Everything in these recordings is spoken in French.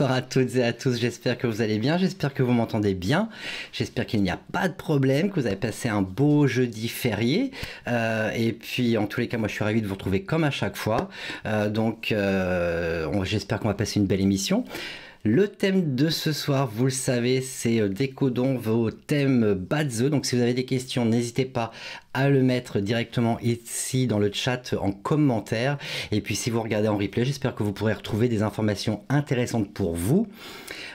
bonsoir à toutes et à tous, j'espère que vous allez bien, j'espère que vous m'entendez bien, j'espère qu'il n'y a pas de problème, que vous avez passé un beau jeudi férié, euh, et puis en tous les cas moi je suis ravi de vous retrouver comme à chaque fois, euh, donc euh, j'espère qu'on va passer une belle émission. Le thème de ce soir, vous le savez, c'est euh, décodons vos thèmes Badzo. Donc si vous avez des questions, n'hésitez pas à le mettre directement ici dans le chat euh, en commentaire. Et puis si vous regardez en replay, j'espère que vous pourrez retrouver des informations intéressantes pour vous.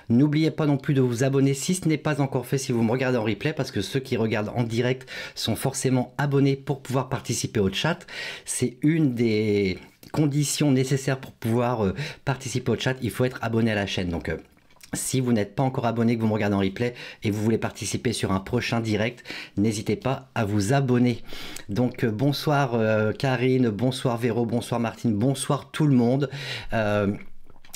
N'oubliez pas non plus de vous abonner si ce n'est pas encore fait si vous me regardez en replay parce que ceux qui regardent en direct sont forcément abonnés pour pouvoir participer au chat. C'est une des conditions nécessaires pour pouvoir euh, participer au chat, il faut être abonné à la chaîne. Donc euh, si vous n'êtes pas encore abonné, que vous me regardez en replay et vous voulez participer sur un prochain direct, n'hésitez pas à vous abonner. Donc euh, bonsoir Karine, bonsoir Véro, bonsoir Martine, bonsoir tout le monde.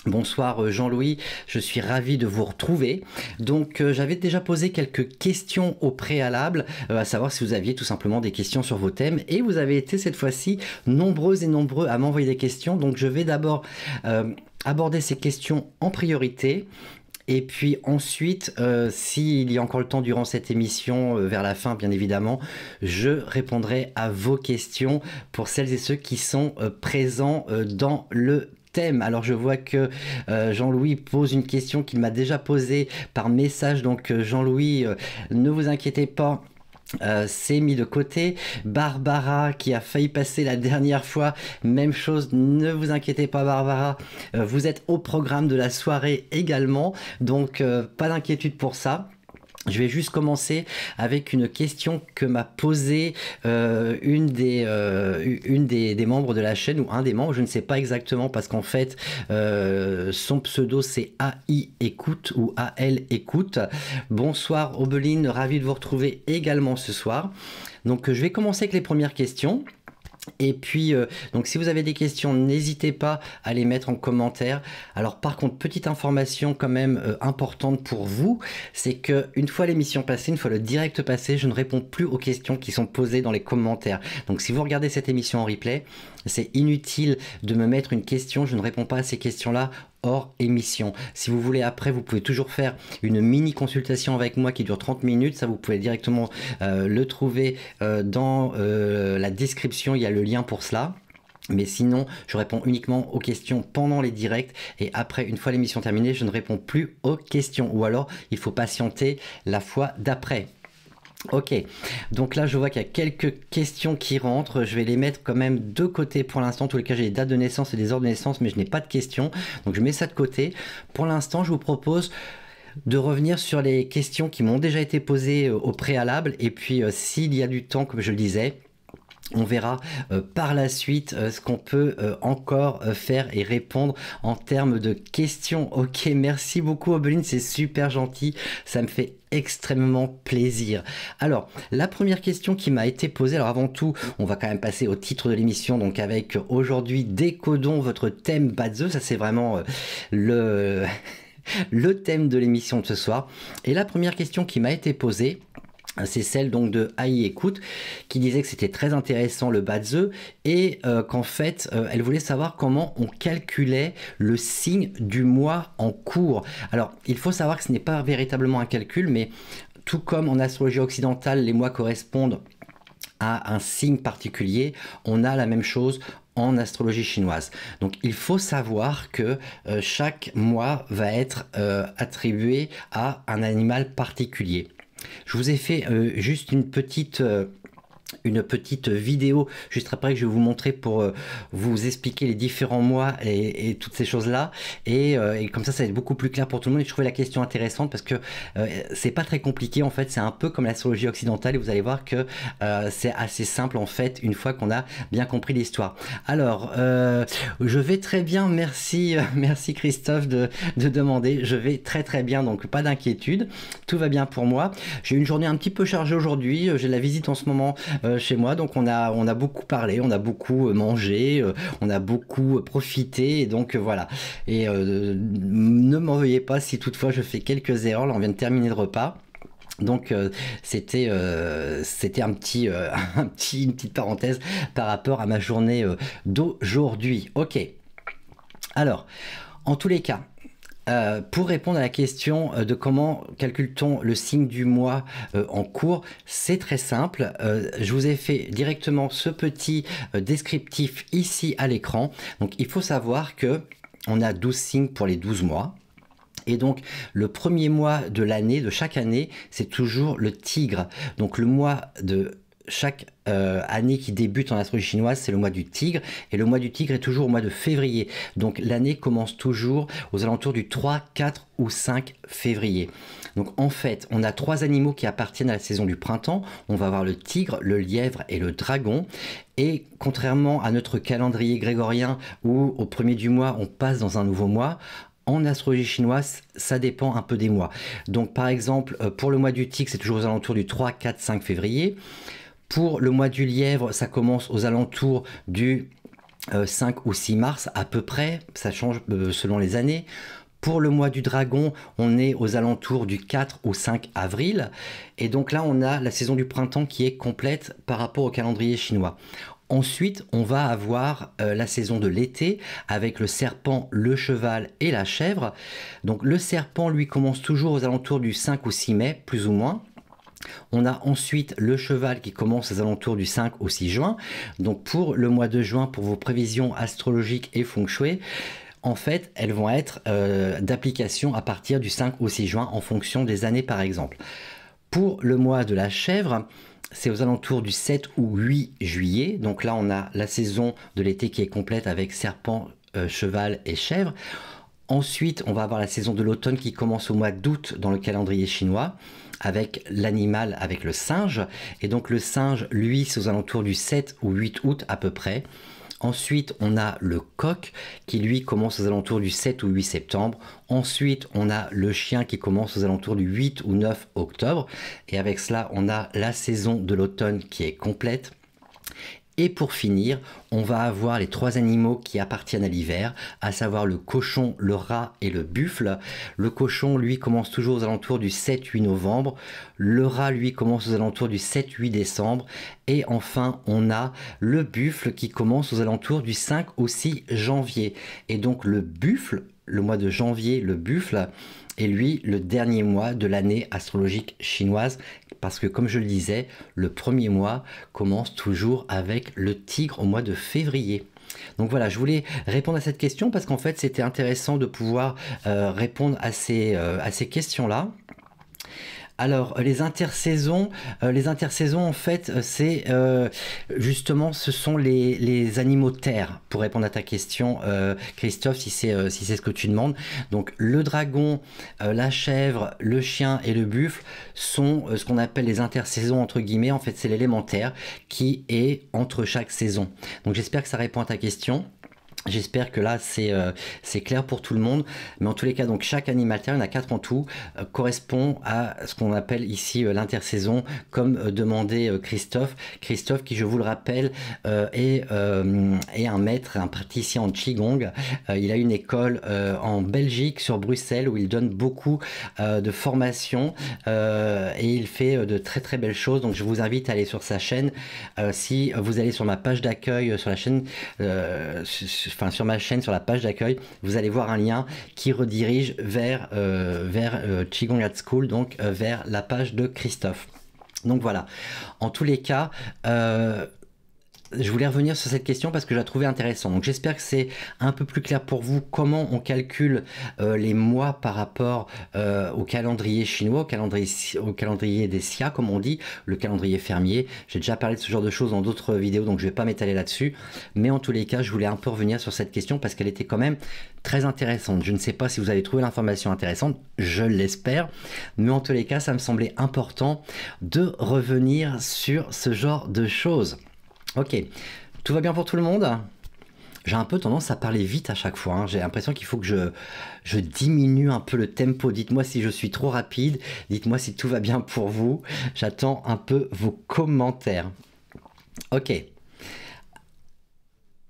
Bonsoir euh, Jean-Louis, je suis ravi de vous retrouver. Donc euh, j'avais déjà posé quelques questions au préalable, euh, à savoir si vous aviez tout simplement des questions sur vos thèmes, et vous avez été cette fois-ci nombreuses et nombreux à m'envoyer des questions. Donc je vais d'abord aborder ces questions en priorité, et puis ensuite, s'il y a encore le temps durant cette émission, vers la fin bien évidemment, je répondrai à vos questions pour celles et ceux qui sont présents dans le thème. Alors je vois que euh, Jean-Louis pose une question qu'il m'a déjà posée par message. Donc euh, Jean-Louis, euh, ne vous inquiétez pas. c'est mis de côté. Barbara qui a failli passer la dernière fois, même chose, ne vous inquiétez pas Barbara, vous êtes au programme de la soirée également, donc pas d'inquiétude pour ça. Je vais juste commencer avec une question que m'a posée euh, une, des, euh, une des, membres de la chaîne ou un des membres, je ne sais pas exactement parce qu'en fait euh, son pseudo c'est AI écoute ou AL écoute. Bonsoir Obeline, ravi de vous retrouver également ce soir. Donc je vais commencer avec les premières questions. Et puis, euh, donc si vous avez des questions, n'hésitez pas à les mettre en commentaire. Alors par contre, petite information quand même euh, importante pour vous, c'est qu'une fois l'émission passée, une fois le direct passé, je ne réponds plus aux questions qui sont posées dans les commentaires. Donc si vous regardez cette émission en replay, c'est inutile de me mettre une question, je ne réponds pas à ces questions-là hors émission. Si vous voulez après, vous pouvez toujours faire une mini consultation avec moi qui dure 30 minutes. Ça, vous pouvez directement euh, le trouver euh, dans euh, la description. Il y a le lien pour cela. Mais sinon, je réponds uniquement aux questions pendant les directs et après, une fois l'émission terminée, je ne réponds plus aux questions. Ou alors, il faut patienter la fois d'après. Ok, donc là je vois qu'il y a quelques questions qui rentrent, je vais les mettre quand même de côté pour l'instant, en tout cas j'ai des dates de naissance et des heures de naissance mais je n'ai pas de questions, donc je mets ça de côté. Pour l'instant je vous propose de revenir sur les questions qui m'ont déjà été posées euh, au préalable. Et puis, euh, s'il y a du temps, comme je le disais, on verra euh, par la suite euh, ce qu'on peut euh, encore faire et répondre en termes de questions. Ok, merci beaucoup Obeline, c'est super gentil, ça me fait extrêmement plaisir. Alors, la première question qui m'a été posée, alors avant tout, on va quand même passer au titre de l'émission, donc avec aujourd'hui Décodons votre thème The. ça c'est vraiment le, le thème de l'émission de ce soir. Et la première question qui m'a été posée, c'est celle donc de Aïe Écoute qui disait que c'était très intéressant le Batze et euh, qu'en fait euh, elle voulait savoir comment on calculait le signe du mois en cours. Alors il faut savoir que ce n'est pas véritablement un calcul mais tout comme en astrologie occidentale les mois correspondent à un signe particulier, on a la même chose en astrologie chinoise. Donc il faut savoir que euh, chaque mois va être attribué à un animal particulier. Je vous ai fait euh, juste une petite, euh, une petite vidéo juste après que je vais vous montrer pour euh, vous expliquer les différents mois et, toutes ces choses là euh, et, comme ça ça va être beaucoup plus clair pour tout le monde et je trouvais la question intéressante parce que euh, c'est pas très compliqué en fait c'est un peu comme l'astrologie occidentale et vous allez voir que c'est assez simple en fait une fois qu'on a bien compris l'histoire alors je vais très bien merci merci Christophe de, de, demander je vais très très bien donc pas d'inquiétude tout va bien pour moi j'ai une journée un petit peu chargée aujourd'hui j'ai la visite en ce moment euh, chez moi. Donc on a, on a beaucoup parlé, on a beaucoup euh, mangé, euh, on a beaucoup profité. donc voilà. Et ne m'en veuillez pas si toutefois je fais quelques erreurs. Là, on vient de terminer le repas. Donc c'était c'était un petit un petit une petite parenthèse par rapport à ma journée d'aujourd'hui. OK. Alors, en tous les cas, euh, pour répondre à la question euh, de comment calcule-t-on le signe du mois euh, en cours, c'est très simple. je vous ai fait directement ce petit descriptif ici à l'écran. Donc il faut savoir que on a 12 signes pour les 12 mois. Et donc le premier mois de l'année, de chaque année, c'est toujours le tigre. Donc le mois de chaque euh, année qui débute en astrologie chinoise, c'est le mois du tigre. Et le mois du tigre est toujours au mois de février. Donc l'année commence toujours aux alentours du 3, 4 ou 5 février. Donc en fait, on a trois animaux qui appartiennent à la saison du printemps. On va avoir le tigre, le lièvre et le dragon. Et contrairement à notre calendrier grégorien où au premier du mois, on passe dans un nouveau mois, en astrologie chinoise, ça dépend un peu des mois. Donc par exemple, euh, pour le mois du tigre, c'est toujours aux alentours du 3, 4, 5 février. Pour le mois du lièvre, ça commence aux alentours du 5 euh, ou 6 mars à peu près, ça change euh, selon les années. Pour le mois du dragon, on est aux alentours du 4 ou 5 avril. Et donc là, on a la saison du printemps qui est complète par rapport au calendrier chinois. Ensuite, on va avoir euh, la saison de l'été avec le serpent, le cheval et la chèvre. Donc le serpent, lui, commence toujours aux alentours du 5 ou 6 mai, plus ou moins. On a ensuite le cheval qui commence aux alentours du 5 au 6 juin. Donc pour le mois de juin, pour vos prévisions astrologiques et feng shui, en fait, elles vont être euh, d'application à partir du 5 au 6 juin en fonction des années par exemple. Pour le mois de la chèvre, c'est aux alentours du 7 ou 8 juillet. Donc là, on a la saison de l'été qui est complète avec serpent, euh, cheval et chèvre. Ensuite, on va avoir la saison de l'automne qui commence au mois d'août dans le calendrier chinois avec l'animal, avec le singe. Et donc le singe, lui, c'est aux alentours du 7 ou 8 août à peu près. Ensuite, on a le coq qui lui commence aux alentours du 7 ou 8 septembre. Ensuite, on a le chien qui commence aux alentours du 8 ou 9 octobre. Et avec cela, on a la saison de l'automne qui est complète. Et pour finir, on va avoir les trois animaux qui appartiennent à l'hiver, à savoir le cochon, le rat et le buffle. Le cochon, lui, commence toujours aux alentours du 7-8 novembre. Le rat, lui, commence aux alentours du 7-8 décembre. Et enfin, on a le buffle qui commence aux alentours du 5 au 6 janvier. Et donc le buffle, le mois de janvier, le buffle, et lui le dernier mois de l'année astrologique chinoise parce que comme je le disais, le premier mois commence toujours avec le tigre au mois de février. Donc voilà, je voulais répondre à cette question parce qu'en fait c'était intéressant de pouvoir euh, répondre à ces, euh, à ces questions-là. Alors, euh, les intersaisons, euh, les intersaisons, en fait, euh, c'est justement, ce sont les, animaux terres, terre, pour répondre à ta question, Christophe, si c'est ce que tu demandes. Donc, le dragon, la chèvre, le chien et le buffle sont ce qu'on appelle les intersaisons, entre guillemets. En fait, c'est l'élémentaire qui est entre chaque saison. Donc, j'espère que ça répond à ta question. J'espère que là euh, c'est clair pour tout le monde, mais en tous les cas donc chaque animalier, il y en a quatre en tout, euh, correspond à ce qu'on appelle ici euh, l'intersaison, comme demandait Christophe. Christophe qui je vous le rappelle est, un maître, un praticien en qigong. il a une école en Belgique, sur Bruxelles, où il donne beaucoup de formations et il fait de très très belles choses. Donc je vous invite à aller sur sa chaîne. si vous allez sur ma page d'accueil sur la chaîne, enfin, sur ma chaîne, sur la page d'accueil, vous allez voir un lien qui redirige vers, euh, euh, Qigong at School, donc euh, vers la page de Christophe. Donc voilà, en tous les cas, je voulais revenir sur cette question parce que je la trouvais intéressante. Donc j'espère que c'est un peu plus clair pour vous comment on calcule euh, les mois par rapport euh, au calendrier chinois, au calendrier, au calendrier des SIA, comme on dit, le calendrier fermier. J'ai déjà parlé de ce genre de choses dans d'autres vidéos, donc je ne vais pas m'étaler là-dessus. Mais en tous les cas, je voulais un peu revenir sur cette question parce qu'elle était quand même très intéressante. Je ne sais pas si vous avez trouvé l'information intéressante, je l'espère. Mais en tous les cas, ça me semblait important de revenir sur ce genre de choses. Ok, tout va bien pour tout le monde j'ai un peu tendance à parler vite à chaque fois. Hein. J'ai l'impression qu'il faut que je, je, diminue un peu le tempo. Dites-moi si je suis trop rapide. Dites-moi si tout va bien pour vous. J'attends un peu vos commentaires. Ok.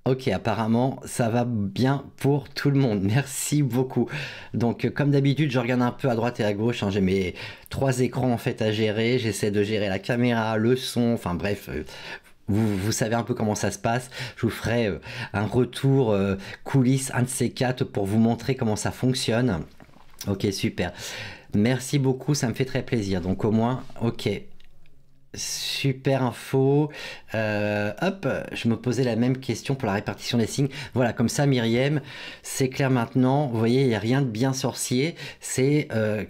Ok, apparemment, ça va bien pour tout le monde. Merci beaucoup. Donc, euh, comme d'habitude, je regarde un peu à droite et à gauche. Hein. J'ai mes trois écrans en fait à gérer. J'essaie de gérer la caméra, le son. Enfin bref, euh, vous, savez un peu comment ça se passe. Je vous ferai euh, un retour euh, coulisses, un de ces quatre, pour vous montrer comment ça fonctionne. Ok, super. Merci beaucoup, ça me fait très plaisir. Donc au moins, ok. Super info. Euh, hop, je me posais la même question pour la répartition des signes. Voilà, comme ça, Myriam, c'est clair maintenant. Vous voyez, il n'y a rien de bien sorcier. C'est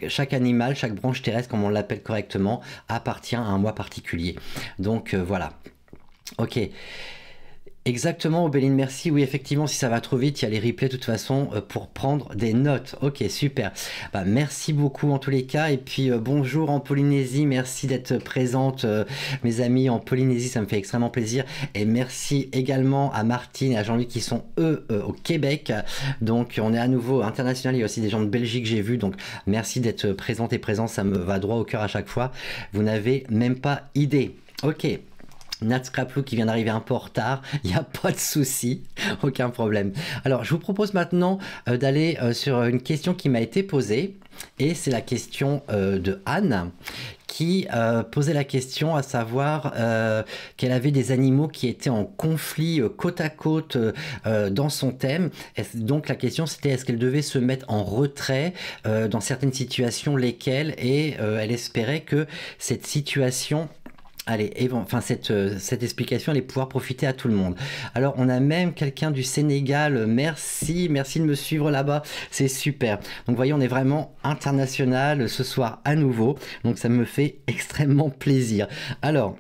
chaque animal, chaque branche terrestre, comme on l'appelle correctement, appartient à un mois particulier. Donc voilà. Ok. Exactement, Obéline, merci. Oui, effectivement, si ça va trop vite, il y a les replays de toute façon euh, pour prendre des notes. Ok, super. Bah, merci beaucoup en tous les cas. Et puis, euh, bonjour en Polynésie. Merci d'être présente, euh, mes amis, en Polynésie. Ça me fait extrêmement plaisir. Et merci également à Martine et à jean luc qui sont, eux, au Québec. Donc, on est à nouveau international. Il y a aussi des gens de Belgique, que j'ai vus. Donc, merci d'être présente et présent. Ça me va droit au cœur à chaque fois. Vous n'avez même pas idée. Ok. Nat qui vient d'arriver un peu en retard, il n'y a pas de souci, aucun problème. Alors je vous propose maintenant euh, d'aller euh, sur une question qui m'a été posée, et c'est la question euh, de Anne qui posait la question à savoir qu'elle avait des animaux qui étaient en conflit côte à côte dans son thème. donc la question c'était est-ce qu'elle devait se mettre en retrait dans certaines situations, lesquelles, et elle espérait que cette situation Allez, enfin cette, euh, cette explication les pouvoir profiter à tout le monde. Alors on a même quelqu'un du Sénégal. Merci, merci de me suivre là-bas. C'est super. Donc voyez, on est vraiment international ce soir à nouveau. Donc ça me fait extrêmement plaisir. Alors.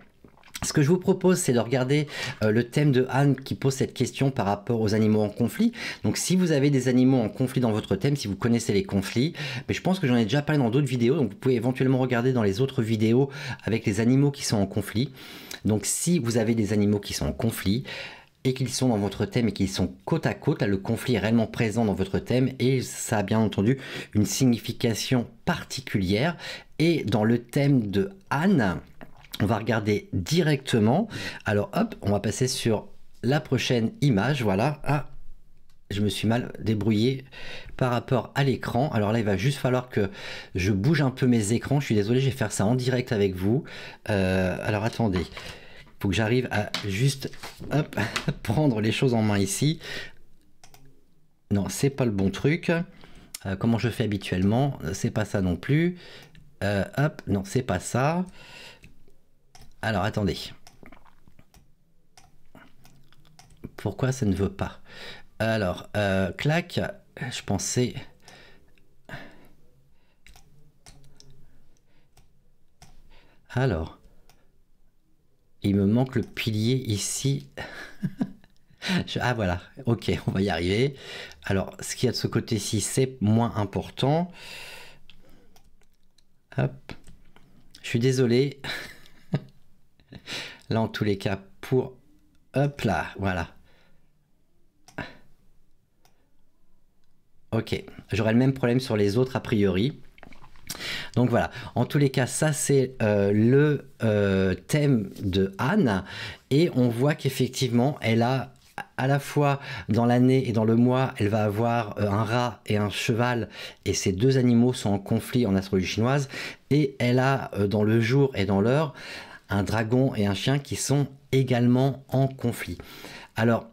Ce que je vous propose, c'est de regarder euh, le thème de Anne qui pose cette question par rapport aux animaux en conflit. Donc, si vous avez des animaux en conflit dans votre thème, si vous connaissez les conflits, mais je pense que j'en ai déjà parlé dans d'autres vidéos, donc vous pouvez éventuellement regarder dans les autres vidéos avec les animaux qui sont en conflit. Donc, si vous avez des animaux qui sont en conflit, et qu'ils sont dans votre thème et qu'ils sont côte à côte, là, le conflit est réellement présent dans votre thème et ça a bien entendu une signification particulière. Et dans le thème de Anne, on va regarder directement. Alors hop, on va passer sur la prochaine image. Voilà. Ah, je me suis mal débrouillé par rapport à l'écran. Alors là, il va juste falloir que je bouge un peu mes écrans. Je suis désolé, je vais faire ça en direct avec vous. Euh, alors attendez, faut que j'arrive à juste prendre les choses en main ici. Non, c'est pas le bon truc. Euh, comment je fais habituellement euh, C'est pas ça non plus. hop, non, c'est pas ça. Alors attendez. Pourquoi ça ne veut pas Alors, claque, euh, clac, je pensais... Alors, il me manque le pilier ici. ah voilà, ok, on va y arriver. Alors, ce qu'il y a de ce côté-ci, c'est moins important. Hop, je suis désolé. Là, en tous les cas, pour... Hop là, voilà. Ok, J'aurais le même problème sur les autres a priori. Donc voilà, en tous les cas, ça c'est euh, le euh, thème de Anne. Et on voit qu'effectivement, elle a à la fois dans l'année et dans le mois, elle va avoir euh, un rat et un cheval, et ces deux animaux sont en conflit en astrologie chinoise, et elle a dans le jour et dans l'heure un dragon et un chien qui sont également en conflit. Alors,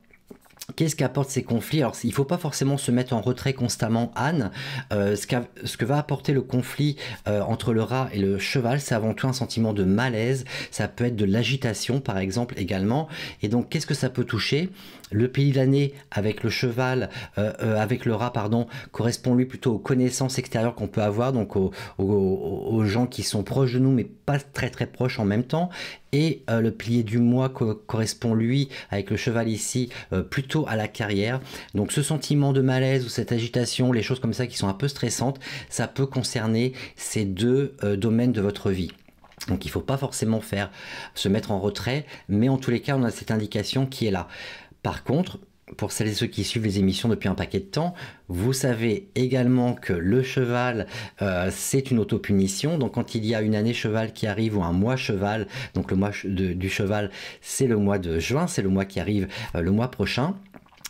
Qu'est-ce qu'apportent ces conflits Alors, il ne faut pas forcément se mettre en retrait constamment, Anne. Euh, ce, que va apporter le conflit euh, entre le rat et le cheval, c'est avant tout un sentiment de malaise. Ça peut être de l'agitation, par exemple, également. Et donc, qu'est-ce que ça peut toucher le pays de l'année avec le cheval, euh, euh, avec le rat, pardon, correspond lui plutôt aux connaissances extérieures qu'on peut avoir, donc aux, gens qui sont proches de nous, mais pas très très proches en même temps. Et euh, le pilier du mois correspond lui, avec le cheval ici, plutôt à la carrière. Donc ce sentiment de malaise ou cette agitation, les choses comme ça qui sont un peu stressantes, ça peut concerner ces deux domaines de votre vie. Donc il ne faut pas forcément faire se mettre en retrait, mais en tous les cas, on a cette indication qui est là. Par contre, pour celles et ceux qui suivent les émissions depuis un paquet de temps, vous savez également que le cheval, euh, c'est une autopunition. Donc quand il y a une année cheval qui arrive ou un mois cheval, donc le mois du cheval, c'est le mois de juin, c'est le mois qui arrive euh, le mois prochain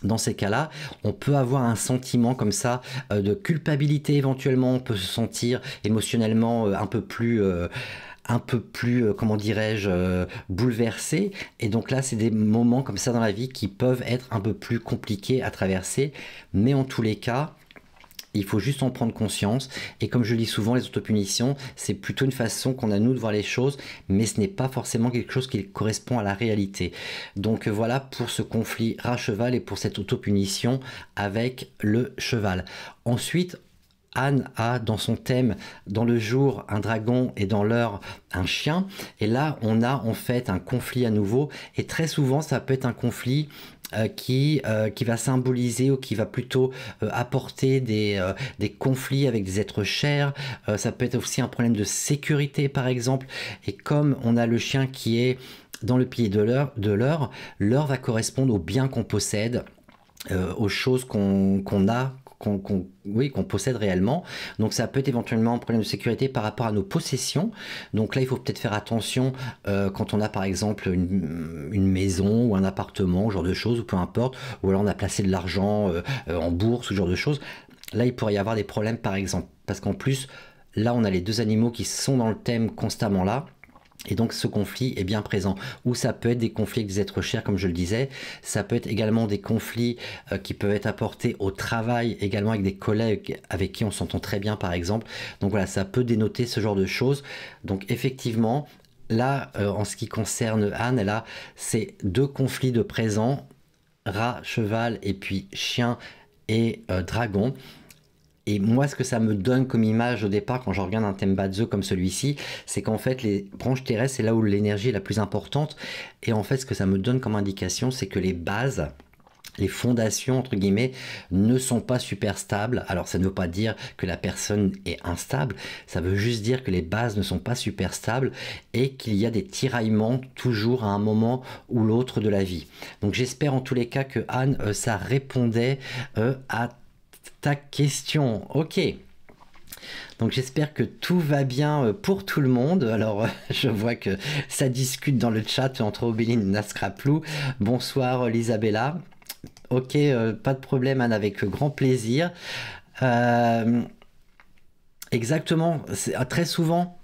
dans ces cas-là, on peut avoir un sentiment comme ça euh, de culpabilité éventuellement, on peut se sentir émotionnellement un peu plus un peu plus, euh, comment dirais-je, euh, bouleversé. Et donc là, c'est des moments comme ça dans la vie qui peuvent être un peu plus compliqués à traverser. Mais en tous les cas, il faut juste en prendre conscience. Et comme je lis souvent, les autopunitions, c'est plutôt une façon qu'on a nous de voir les choses, mais ce n'est pas forcément quelque chose qui correspond à la réalité. Donc euh, voilà pour ce conflit à cheval et pour cette autopunition avec le cheval. Ensuite, Anne a dans son thème, dans le jour, un dragon et dans l'heure, un chien. Et là, on a en fait un conflit à nouveau. Et très souvent, ça peut être un conflit euh, qui, euh, qui va symboliser ou qui va plutôt euh, apporter des, conflits avec des êtres chers. ça peut être aussi un problème de sécurité, par exemple. Et comme on a le chien qui est dans le pied de l'heure, l'heure va correspondre aux biens qu'on possède, aux choses qu'on a qu'on oui, qu'on possède réellement. Donc ça peut être éventuellement un problème de sécurité par rapport à nos possessions. Donc là, il faut peut-être faire attention euh, quand on a par exemple une, maison ou un appartement, genre de choses, ou peu importe, ou alors on a placé de l'argent euh, euh, en bourse, ce genre de choses. Là, il pourrait y avoir des problèmes par exemple, parce qu'en plus, là, on a les deux animaux qui sont dans le thème constamment là. Et donc ce conflit est bien présent. Ou ça peut être des conflits avec des êtres chers, comme je le disais. Ça peut être également des conflits euh, qui peuvent être apportés au travail, également avec des collègues avec qui on s'entend très bien, par exemple. Donc voilà, ça peut dénoter ce genre de choses. Donc effectivement, là, euh, en ce qui concerne Anne, là c'est deux conflits de présent, rat, cheval, et puis chien et euh, dragon. Et moi, ce que ça me donne comme image au départ, quand je regarde un Tembazo comme celui-ci, c'est qu'en fait, les branches terrestres, c'est là où l'énergie est la plus importante. Et en fait, ce que ça me donne comme indication, c'est que les bases, les fondations, entre guillemets, ne sont pas super stables. Alors ça ne veut pas dire que la personne est instable, ça veut juste dire que les bases ne sont pas super stables et qu'il y a des tiraillements toujours à un moment ou l'autre de la vie. Donc j'espère en tous les cas que Anne, euh, ça répondait euh, à question. Ok. Donc j'espère que tout va bien euh, pour tout le monde. Alors euh, je vois que ça discute dans le chat entre Obéline et Nascraplou. Bonsoir Lisabella. Ok, euh, pas de problème Anne, avec grand plaisir. Exactement. exactement, ah, très souvent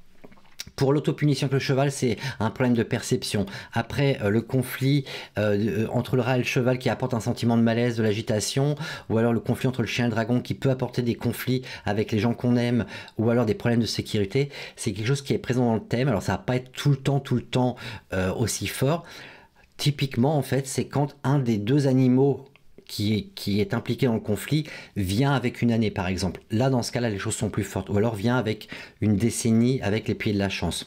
pour l'autopunition avec le cheval, c'est un problème de perception. Après, euh, le conflit euh, euh, entre le rat et le cheval qui apporte un sentiment de malaise, de l'agitation, ou alors le conflit entre le chien et le dragon qui peut apporter des conflits avec les gens qu'on aime, ou alors des problèmes de sécurité, c'est quelque chose qui est présent dans le thème. Alors ça va pas être tout le temps, tout le temps aussi fort. Typiquement, en fait, c'est quand un des deux animaux qui est, qui est impliqué dans le conflit vient avec une année, par exemple. Là, dans ce cas-là, les choses sont plus fortes. Ou alors vient avec une décennie, avec les pieds de la chance.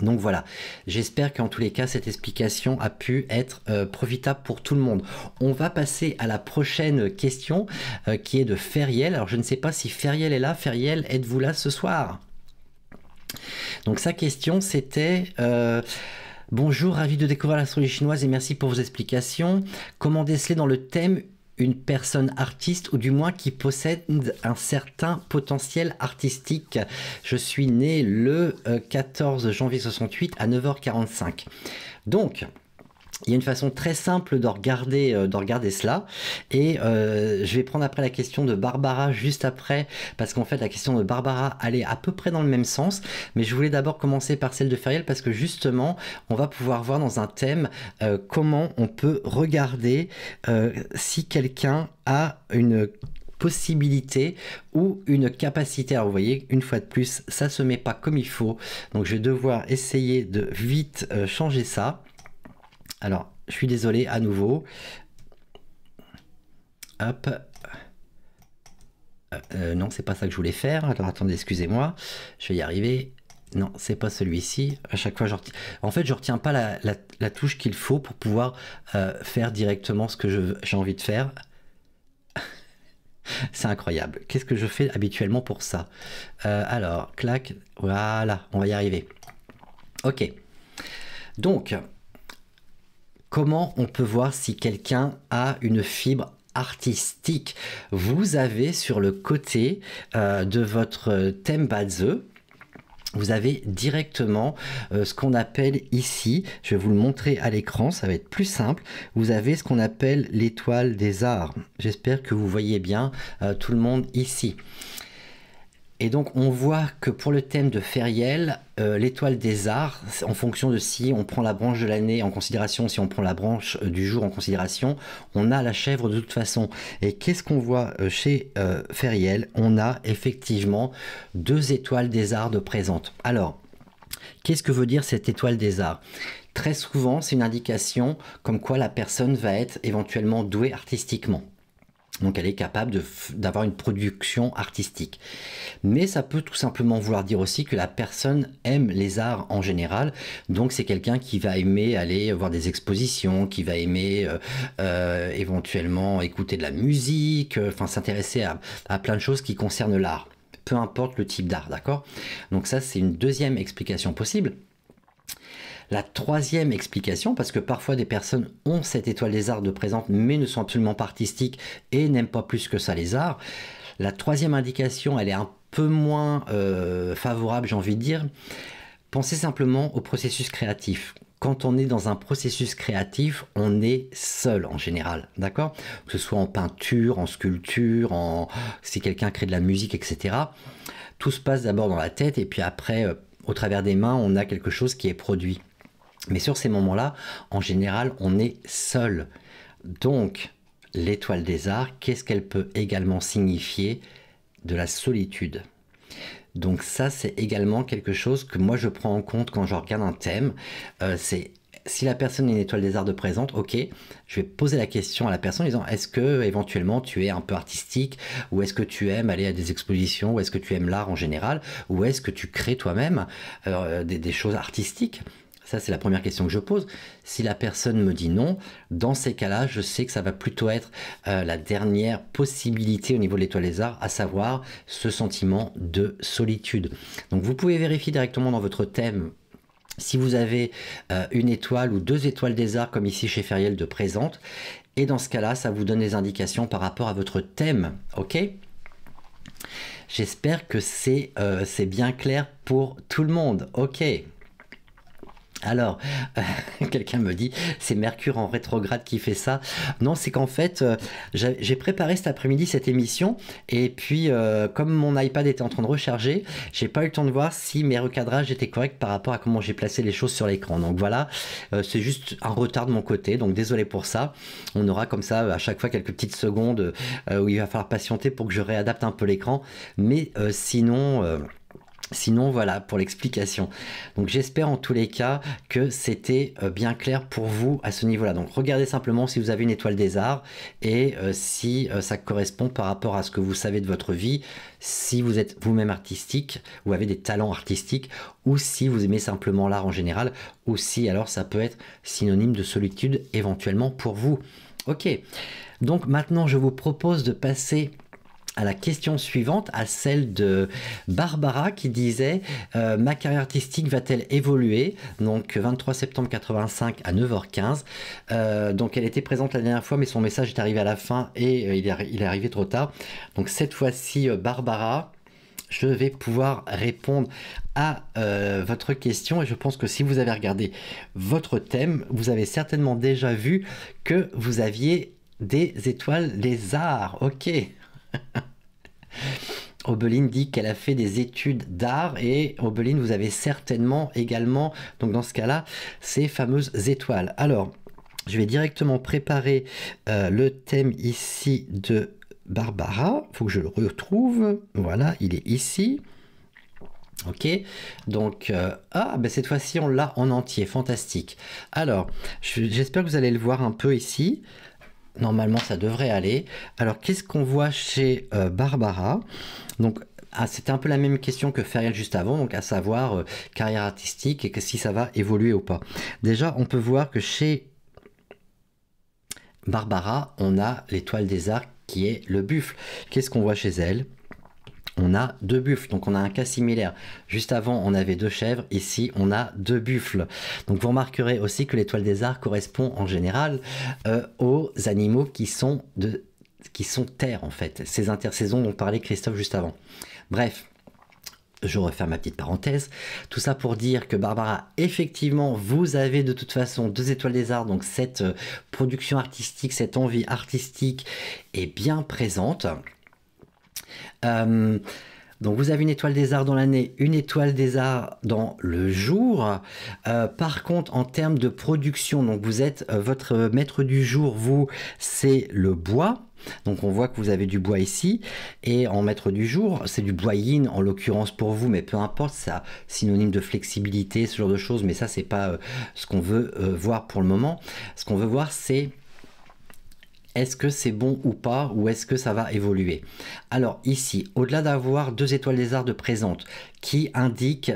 Donc voilà, j'espère qu'en tous les cas cette explication a pu être euh, profitable pour tout le monde. On va passer à la prochaine question euh, qui est de Feriel. Alors je ne sais pas si Feriel est là. Feriel, êtes-vous là ce soir Donc sa question c'était... Euh, Bonjour, ravi de découvrir l'astrologie chinoise et merci pour vos explications. Comment déceler dans le thème une personne artiste ou du moins qui possède un certain potentiel artistique. Je suis né le 14 euh, janvier 68 à 9h45. Donc, il y a une façon très simple de regarder, euh, regarder cela. Et euh, je vais prendre après la question de Barbara juste après, parce qu'en fait la question de Barbara allait à peu près dans le même sens. Mais je voulais d'abord commencer par celle de Feriel, parce que justement, on va pouvoir voir dans un thème euh, comment on peut regarder si quelqu'un a une possibilité ou une capacité. Alors vous voyez, une fois de plus, ça se met pas comme il faut. Donc je vais devoir essayer de vite changer ça. Alors, je suis désolé à nouveau. Hop. Non, euh, euh, non, c'est pas ça que je voulais faire. Alors attendez, excusez-moi. Je vais y arriver. Non, c'est pas celui-ci. À chaque fois, je retiens... en fait, je retiens pas la, touche qu'il faut pour pouvoir euh, faire directement ce que j'ai envie de faire. c'est incroyable. Qu'est-ce que je fais habituellement pour ça Alors, clac. Voilà, on va y arriver. Ok. Donc, Comment on peut voir si quelqu'un a une fibre artistique Vous avez sur le côté euh, de votre tembaze, vous avez directement euh, ce qu'on appelle ici, je vais vous le montrer à l'écran, ça va être plus simple, vous avez ce qu'on appelle l'étoile des arts. J'espère que vous voyez bien euh, tout le monde ici. Et donc on voit que pour le thème de Feriel, euh, l'étoile des arts, en fonction de si on prend la branche de l'année en considération, si on prend la branche euh, du jour en considération, on a la chèvre de toute façon. Et qu'est-ce qu'on voit euh, chez Feriel On a effectivement deux étoiles des arts de présente. Alors, qu'est-ce que veut dire cette étoile des arts Très souvent, c'est une indication comme quoi la personne va être éventuellement douée artistiquement. Donc elle est capable d'avoir une production artistique. Mais ça peut tout simplement vouloir dire aussi que la personne aime les arts en général. Donc c'est quelqu'un qui va aimer aller voir des expositions, qui va aimer euh, euh, éventuellement écouter de la musique, euh, enfin s'intéresser à plein de choses qui concernent l'art. Peu importe le type d'art, d'accord Donc ça c'est une deuxième explication possible. La troisième explication, parce que parfois des personnes ont cette étoile des arts de présente, mais ne sont absolument pas artistiques et n'aiment pas plus que ça les arts. La troisième indication, elle est un peu moins euh, favorable, j'ai envie de dire. Pensez simplement au processus créatif quand on est dans un processus créatif, on est seul en général, d'accord Que ce soit en peinture, en sculpture, en si quelqu'un crée de la musique, etc. Tout se passe d'abord dans la tête et puis après, euh, au travers des mains, on a quelque chose qui est produit. Mais sur ces moments-là, en général, on est seul. Donc, l'étoile des arts, qu'est-ce qu'elle peut également signifier de la solitude donc ça, c'est également quelque chose que moi je prends en compte quand je regarde un thème. Euh, c'est si la personne est une étoile des arts de présente, ok, je vais poser la question à la personne en disant est-ce que éventuellement tu es un peu artistique ou est-ce que tu aimes aller à des expositions ou est-ce que tu aimes l'art en général ou est-ce que tu crées toi-même euh, des, choses artistiques ça, c'est la première question que je pose. Si la personne me dit non, dans ces cas-là, je sais que ça va plutôt être euh, la dernière possibilité au niveau de l'étoile des arts, à savoir ce sentiment de solitude. Donc, vous pouvez vérifier directement dans votre thème si vous avez euh, une étoile ou deux étoiles des arts, comme ici chez Feriel de présente. Et dans ce cas-là, ça vous donne des indications par rapport à votre thème. OK J'espère que c'est euh, bien clair pour tout le monde. OK alors, euh, quelqu'un me dit, c'est Mercure en rétrograde qui fait ça. Non, c'est qu'en fait, euh, j'ai préparé cet après-midi cette émission, et puis euh, comme mon iPad était en train de recharger, j'ai pas eu le temps de voir si mes recadrages étaient corrects par rapport à comment j'ai placé les choses sur l'écran. Donc voilà, c'est juste un retard de mon côté, donc désolé pour ça. On aura comme ça à chaque fois quelques petites secondes où il va falloir patienter pour que je réadapte un peu l'écran, mais sinon Sinon, voilà pour l'explication. Donc, j'espère en tous les cas que c'était euh, bien clair pour vous à ce niveau-là. Donc, regardez simplement si vous avez une étoile des arts et euh, si euh, ça correspond par rapport à ce que vous savez de votre vie, si vous êtes vous-même artistique ou avez des talents artistiques ou si vous aimez simplement l'art en général ou si alors ça peut être synonyme de solitude éventuellement pour vous. Ok. Donc, maintenant, je vous propose de passer à la question suivante, à celle de Barbara qui disait euh, Ma carrière artistique va-t-elle évoluer Donc 23 septembre 85 à 9h15. Euh, donc elle était présente la dernière fois, mais son message est arrivé à la fin et euh, il, est, arrivé trop tard. Donc cette fois-ci, Barbara, je vais pouvoir répondre à votre question et je pense que si vous avez regardé votre thème, vous avez certainement déjà vu que vous aviez des étoiles des arts. Ok. Obeline dit qu'elle a fait des études d'art et Obeline, vous avez certainement également, donc dans ce cas-là, ces fameuses étoiles. Alors, je vais directement préparer euh, le thème ici de Barbara. Il faut que je le retrouve. Voilà, il est ici. Ok, donc euh, ah ben cette fois-ci on l'a en entier, fantastique. Alors j'espère que vous allez le voir un peu ici normalement ça devrait aller. Alors qu'est-ce qu'on voit chez euh, Barbara Donc ah, c'était un peu la même question que Feriel juste avant, donc à savoir euh, carrière artistique et que si ça va évoluer ou pas. Déjà, on peut voir que chez Barbara, on a l'étoile des arcs qui est le buffle. Qu'est-ce qu'on voit chez elle on a deux buffles. Donc on a un cas similaire. Juste avant, on avait deux chèvres. Ici, on a deux buffles. Donc vous remarquerez aussi que l'étoile des arts correspond en général euh, aux animaux qui sont de qui sont terre en fait. Ces intersaisons dont parlait Christophe juste avant. Bref, je referme ma petite parenthèse. Tout ça pour dire que Barbara, effectivement, vous avez de toute façon deux étoiles des arts, donc cette euh, production artistique, cette envie artistique est bien présente. Euh, donc vous avez une étoile des arts dans l'année, une étoile des arts dans le jour. Euh, par contre, en termes de production, donc vous êtes euh, votre maître du jour, vous, c'est le bois. Donc on voit que vous avez du bois ici et en maître du jour, c'est du bois in. en l'occurrence pour vous, mais peu importe, ça synonyme de flexibilité, ce genre de choses. Mais ça c'est pas ce qu'on veut voir pour le moment. Ce qu'on veut voir c'est est-ce que c'est bon ou pas ou est-ce que ça va évoluer Alors ici, au-delà d'avoir deux étoiles des arts de présente qui indiquent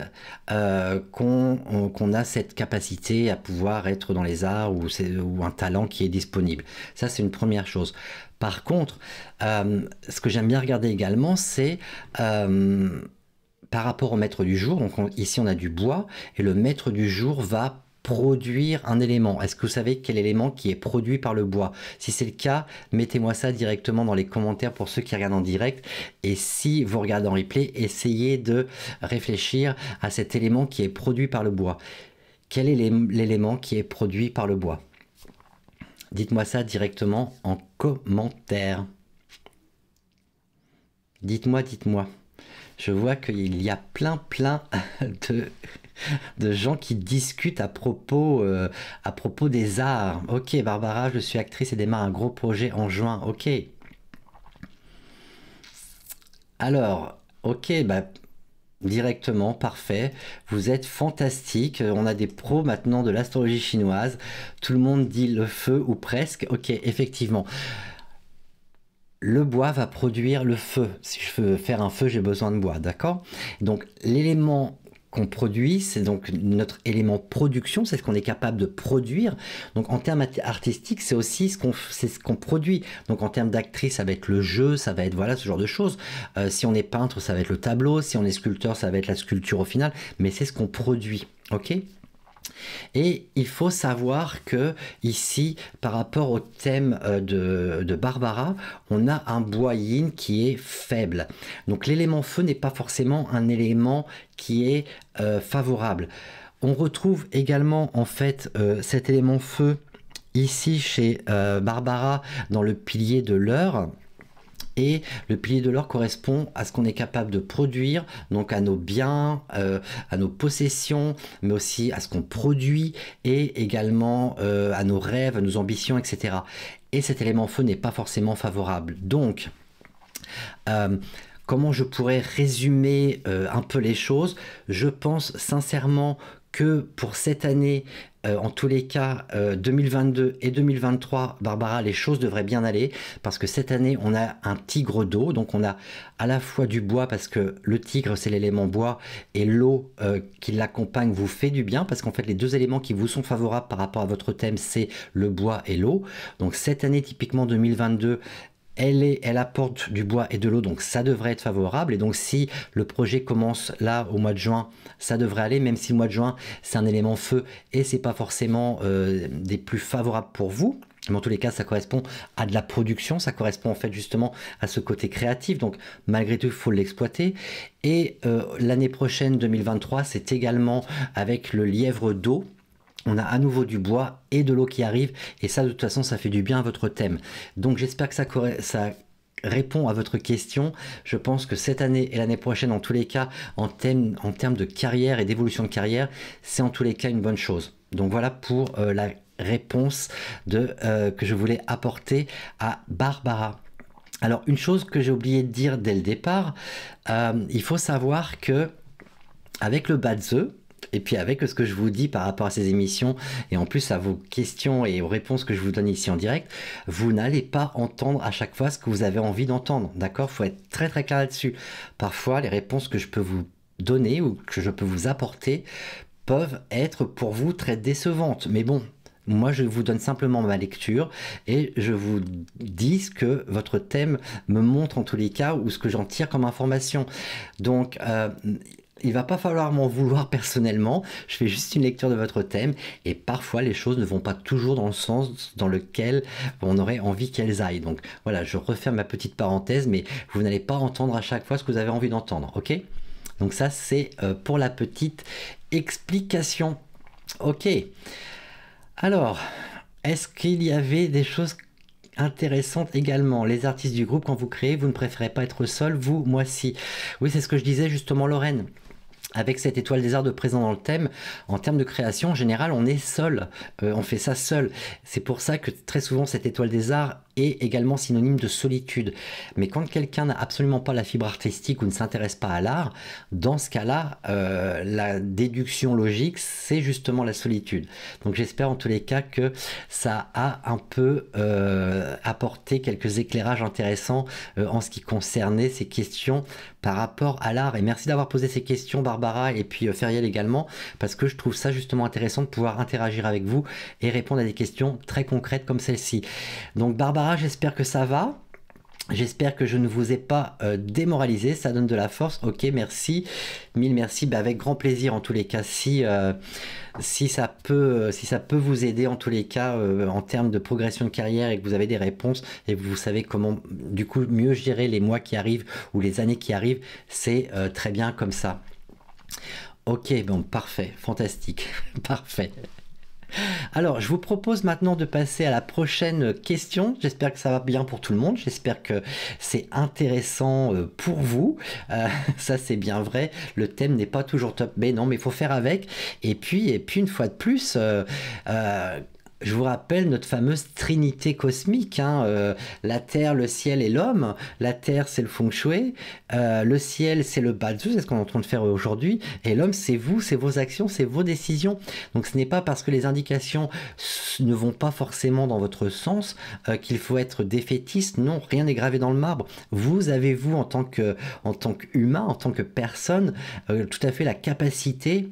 euh, qu'on a cette capacité à pouvoir être dans les arts ou, ou un talent qui est disponible, ça c'est une première chose. Par contre, euh, ce que j'aime bien regarder également, c'est euh, par rapport au maître du jour, donc ici on a du bois, et le maître du jour va produire un élément Est-ce que vous savez quel élément qui est produit par le bois Si c'est le cas, mettez-moi ça directement dans les commentaires pour ceux qui regardent en direct. Et si vous regardez en replay, essayez de réfléchir à cet élément qui est produit par le bois. Quel est l'élément qui est produit par le bois Dites-moi ça directement en commentaire. Dites-moi, dites-moi. Je vois qu'il y a plein, plein de de gens qui discutent à propos, euh, à propos des arts. Ok, Barbara, je suis actrice et démarre un gros projet en juin. Ok. Alors, ok, bah, directement, parfait. Vous êtes fantastique. Euh, on a des pros maintenant de l'astrologie chinoise. Tout le monde dit le feu ou presque. Ok, effectivement le bois va produire le feu. Si je veux faire un feu, j'ai besoin de bois, d'accord Donc l'élément qu'on produit, c'est donc notre élément production, c'est ce qu'on est capable de produire. Donc en termes artistiques, c'est aussi ce qu'on c'est ce qu'on produit. Donc en termes d'actrice, ça va être le jeu, ça va être voilà ce genre de choses. Euh, si on est peintre, ça va être le tableau. Si on est sculpteur, ça va être la sculpture au final. Mais c'est ce qu'on produit, ok et il faut savoir que ici, par rapport au thème euh, de, Barbara, on a un boy qui est faible. Donc l'élément feu n'est pas forcément un élément qui est euh, favorable. On retrouve également en fait euh, cet élément feu ici chez Barbara dans le pilier de l'heure et le pilier de l'or correspond à ce qu'on est capable de produire, donc à nos biens, euh, à nos possessions, mais aussi à ce qu'on produit et également euh, à nos rêves, à nos ambitions, etc. Et cet élément feu n'est pas forcément favorable. Donc, euh, comment je pourrais résumer un peu les choses Je pense sincèrement que pour cette année, euh, en tous les cas, 2022 euh, et 2023, Barbara, les choses devraient bien aller parce que cette année, on a un tigre d'eau. Donc, on a à la fois du bois parce que le tigre, c'est l'élément bois et l'eau euh, qui l'accompagne vous fait du bien parce qu'en fait, les deux éléments qui vous sont favorables par rapport à votre thème, c'est le bois et l'eau. Donc, cette année, typiquement 2022, elle, apporte du bois et de l'eau, donc ça devrait être favorable. Et donc si le projet commence là au mois de juin, ça devrait aller, même si le mois de juin c'est un élément feu et c'est pas forcément euh, des plus favorables pour vous. Mais en tous les cas, ça correspond à de la production, ça correspond en fait justement à ce côté créatif. Donc malgré tout, il faut l'exploiter. Et euh, l'année prochaine, 2023, c'est également avec le lièvre d'eau on a à nouveau du bois et de l'eau qui arrive, et ça de toute façon ça fait du bien à votre thème. Donc j'espère que ça, ça répond à votre question. Je pense que cette année et l'année prochaine, en tous les cas, en, en termes de carrière et d'évolution de carrière, c'est en tous les cas une bonne chose. Donc voilà pour euh, la réponse de, euh, que je voulais apporter à Barbara. Alors une chose que j'ai oublié de dire dès le départ, euh, il faut savoir que avec le Badze, et puis avec ce que je vous dis par rapport à ces émissions, et en plus à vos questions et aux réponses que je vous donne ici en direct, vous n'allez pas entendre à chaque fois ce que vous avez envie d'entendre. D'accord Il Faut être très très clair là-dessus. Parfois, les réponses que je peux vous donner ou que je peux vous apporter peuvent être pour vous très décevantes. Mais bon, moi, je vous donne simplement ma lecture et je vous dis ce que votre thème me montre en tous les cas ou ce que j'en tire comme information. Donc, euh, il va pas falloir m'en vouloir personnellement, je fais juste une lecture de votre thème et parfois les choses ne vont pas toujours dans le sens dans lequel on aurait envie qu'elles aillent. Donc voilà, je referme ma petite parenthèse, mais vous n'allez pas entendre à chaque fois ce que vous avez envie d'entendre, ok Donc ça c'est euh, pour la petite explication. Ok. Alors, est-ce qu'il y avait des choses intéressantes également. Les artistes du groupe, quand vous créez, vous ne préférez pas être seul, vous, moi si. Oui, c'est ce que je disais justement, Lorraine avec cette étoile des arts de présent dans le thème, en termes de création, en général, on est seul, euh, on fait ça seul. C'est pour ça que très souvent, cette étoile des arts est également synonyme de solitude. Mais quand quelqu'un n'a absolument pas la fibre artistique ou ne s'intéresse pas à l'art, dans ce cas-là, euh, la déduction logique, c'est justement la solitude. Donc j'espère en tous les cas que ça a un peu euh, apporté quelques éclairages intéressants euh, en ce qui concernait ces questions par rapport à l'art. Et merci d'avoir posé ces questions, Barbara, et puis Feriel également, parce que je trouve ça justement intéressant de pouvoir interagir avec vous et répondre à des questions très concrètes comme celle-ci. Donc Barbara, j'espère que ça va. J'espère que je ne vous ai pas euh, démoralisé, ça donne de la force. Ok, merci, mille merci. Bah, avec grand plaisir en tous les cas, si, euh, si, ça, peut, euh, si ça peut vous aider en tous les cas en termes de progression de carrière et que vous avez des réponses et que vous savez comment du coup mieux gérer les mois qui arrivent ou les années qui arrivent, c'est très bien comme ça. Ok, bon, parfait, fantastique, parfait. Alors, je vous propose maintenant de passer à la prochaine question. J'espère que ça va bien pour tout le monde. J'espère que c'est intéressant euh, pour vous. Euh, ça, c'est bien vrai. Le thème n'est pas toujours top. Mais non, mais il faut faire avec. Et puis, et puis une fois de plus, euh, je vous rappelle notre fameuse trinité cosmique, hein, euh, la Terre, le ciel et l'homme. La Terre, c'est le feng shui, euh, le ciel, c'est le bazu, c'est ce qu'on est en train de faire aujourd'hui, et l'homme, c'est vous, c'est vos actions, c'est vos décisions. Donc ce n'est pas parce que les indications ne vont pas forcément dans votre sens euh, qu'il faut être défaitiste. Non, rien n'est gravé dans le marbre. Vous avez, vous, en tant que en tant qu'humain, en tant que personne, tout à fait la capacité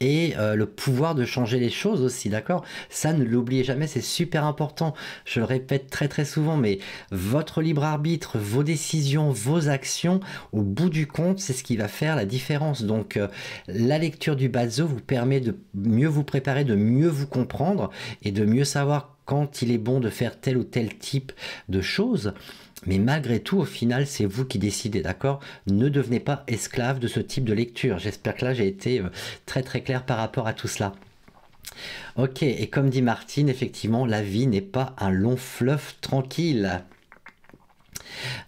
et euh, le pouvoir de changer les choses aussi, d'accord Ça, ne l'oubliez jamais, c'est super important. Je le répète très très souvent, mais votre libre arbitre, vos décisions, vos actions, au bout du compte, c'est ce qui va faire la différence. Donc, euh, la lecture du Bazo vous permet de mieux vous préparer, de mieux vous comprendre et de mieux savoir quand il est bon de faire tel ou tel type de choses. Mais malgré tout, au final, c'est vous qui décidez, d'accord Ne devenez pas esclave de ce type de lecture. J'espère que là, j'ai été euh, très très clair par rapport à tout cela. Ok, et comme dit Martine, effectivement, la vie n'est pas un long fleuve tranquille.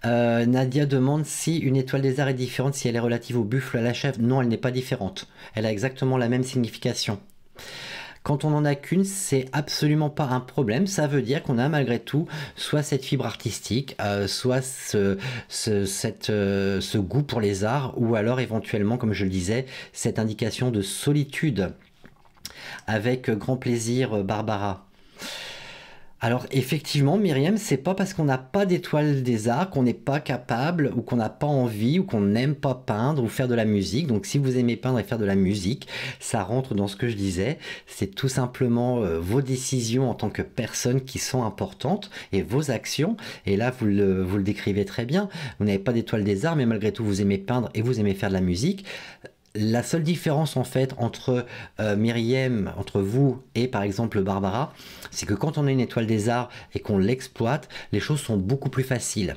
Euh, Nadia demande si une étoile des arts est différente, si elle est relative au buffle à la chèvre. Non, elle n'est pas différente. Elle a exactement la même signification. Quand on n'en a qu'une, c'est absolument pas un problème. Ça veut dire qu'on a malgré tout soit cette fibre artistique, euh, soit ce, euh, ce goût pour les arts, ou alors éventuellement, comme je le disais, cette indication de solitude. Avec grand plaisir, Barbara. Alors effectivement, Myriam, c'est pas parce qu'on n'a pas d'étoile des arts qu'on n'est pas capable ou qu'on n'a pas envie ou qu'on n'aime pas peindre ou faire de la musique. Donc si vous aimez peindre et faire de la musique, ça rentre dans ce que je disais. C'est tout simplement euh, vos décisions en tant que personne qui sont importantes et vos actions. Et là, vous le, vous le décrivez très bien. Vous n'avez pas d'étoile des arts, mais malgré tout, vous aimez peindre et vous aimez faire de la musique la seule différence en fait entre euh, Myriam, entre vous et par exemple Barbara, c'est que quand on a une étoile des arts et qu'on l'exploite, les choses sont beaucoup plus faciles.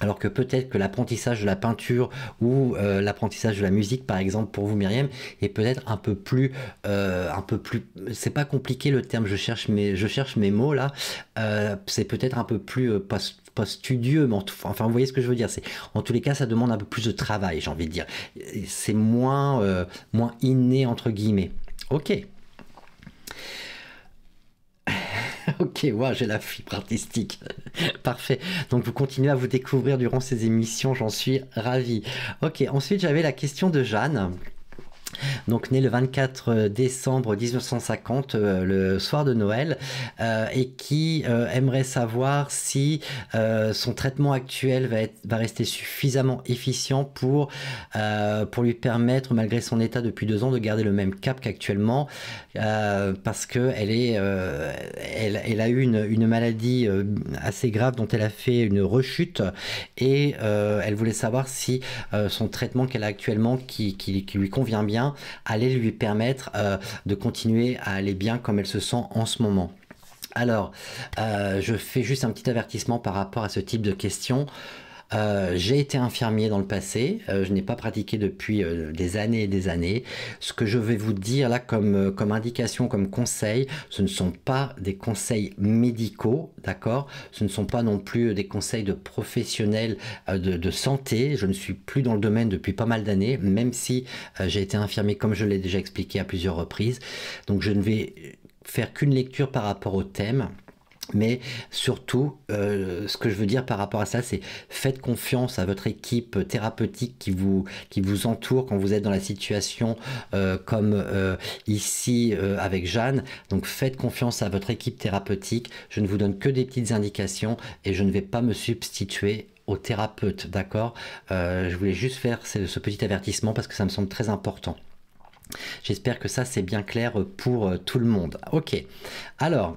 Alors que peut-être que l'apprentissage de la peinture ou euh, l'apprentissage de la musique, par exemple, pour vous, Myriam, est peut-être un peu plus, euh, un peu plus. C'est pas compliqué le terme. Je cherche mes, je cherche mes mots là. c'est peut-être un peu plus pas studieux, mais enfin, vous voyez ce que je veux dire. C'est, en tous les cas, ça demande un peu plus de travail, j'ai envie de dire. C'est moins, euh, moins inné, entre guillemets. Ok. ok, wow, j'ai la fibre artistique. Parfait. Donc vous continuez à vous découvrir durant ces émissions, j'en suis ravi. Ok, ensuite j'avais la question de Jeanne. Donc né le 24 euh, décembre 1950, euh, le soir de Noël, euh, et qui aimerait savoir si son traitement actuel va, rester suffisamment efficient pour, lui permettre, malgré son état depuis deux ans, de garder le même cap qu'actuellement, parce qu'elle elle, a eu une, maladie assez grave dont elle a fait une rechute, et elle voulait savoir si son traitement qu'elle a actuellement, qui lui convient bien, Aller lui permettre euh, de continuer à aller bien comme elle se sent en ce moment. Alors, euh, je fais juste un petit avertissement par rapport à ce type de questions. Euh, j'ai été infirmier dans le passé, euh, je n'ai pas pratiqué depuis euh, des années et des années. Ce que je vais vous dire là comme, indication, comme conseil, ce ne sont pas des conseils médicaux, d'accord Ce ne sont pas non plus des conseils de professionnels de, santé. Je ne suis plus dans le domaine depuis pas mal d'années, même si j'ai été infirmier comme je l'ai déjà expliqué à plusieurs reprises. Donc je ne vais faire qu'une lecture par rapport au thème. Mais surtout, euh, ce que je veux dire par rapport à ça, c'est faites confiance à votre équipe thérapeutique qui vous, qui vous entoure quand vous êtes dans la situation euh, comme euh, ici avec Jeanne. Donc faites confiance à votre équipe thérapeutique. Je ne vous donne que des petites indications et je ne vais pas me substituer au thérapeute, d'accord Je voulais juste faire ce petit avertissement parce que ça me semble très important. J'espère que ça c'est bien clair pour tout le monde. Ok. Alors,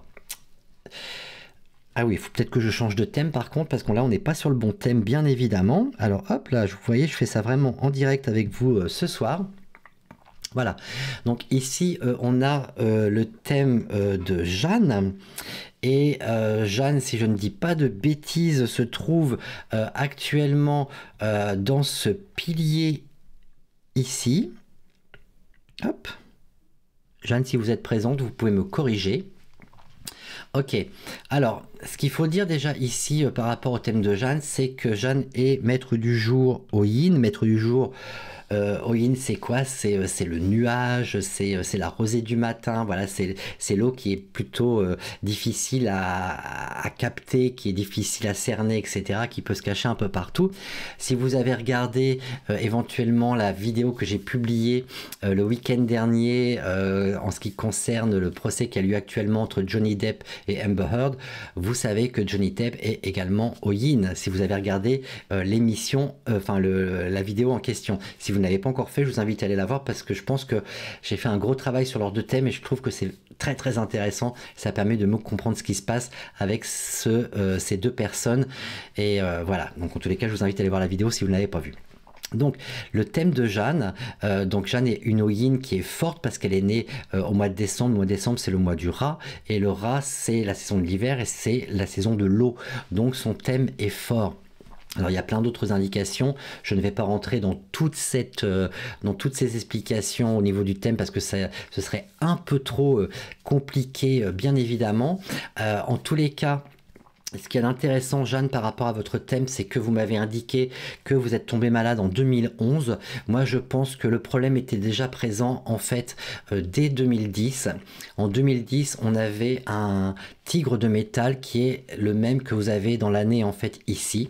ah oui, il faut peut-être que je change de thème par contre, parce qu'on là on n'est pas sur le bon thème bien évidemment. Alors hop là, vous voyez, je fais ça vraiment en direct avec vous euh, ce soir. Voilà, donc ici euh, on a euh, le thème de Jeanne et Jeanne, si je ne dis pas de bêtises, se trouve actuellement dans ce pilier ici. Hop. Jeanne, si vous êtes présente, vous pouvez me corriger. Ok, alors ce qu'il faut dire déjà ici euh, par rapport au thème de Jeanne, c'est que Jeanne est maître du jour au yin, maître du jour euh, Oyin, c'est quoi C'est euh, le nuage, euh, c'est la rosée du matin, voilà, c'est l'eau qui est plutôt difficile à, capter, qui est difficile à cerner, etc., qui peut se cacher un peu partout. Si vous avez regardé éventuellement la vidéo que j'ai publiée le week-end dernier en ce qui concerne le procès qui a lieu actuellement entre Johnny Depp et Amber Heard, vous savez que Johnny Depp est également Oyin, si vous avez regardé l'émission, enfin la vidéo en question. Si vous pas encore fait, je vous invite à aller la voir parce que je pense que j'ai fait un gros travail sur leurs deux thèmes et je trouve que c'est très très intéressant. Ça permet de mieux comprendre ce qui se passe avec ce, euh, ces deux personnes. Et euh, voilà, donc en tous les cas, je vous invite à aller voir la vidéo si vous ne l'avez pas vu Donc le thème de Jeanne, euh, donc Jeanne est une Oyin qui est forte parce qu'elle est née au mois de décembre. mois décembre c'est le mois du rat et le rat c'est la saison de l'hiver et c'est la saison de l'eau. Donc son thème est fort. Alors il y a plein d'autres indications, je ne vais pas rentrer dans, euh, dans toutes ces explications au niveau du thème parce que ça, ce serait un peu trop euh, compliqué euh, bien évidemment. en tous les cas, ce qui est intéressant, Jeanne, par rapport à votre thème, c'est que vous m'avez indiqué que vous êtes tombé malade en 2011. Moi, je pense que le problème était déjà présent, en fait, dès 2010. En 2010, on avait un tigre de métal qui est le même que vous avez dans l'année, en fait, ici.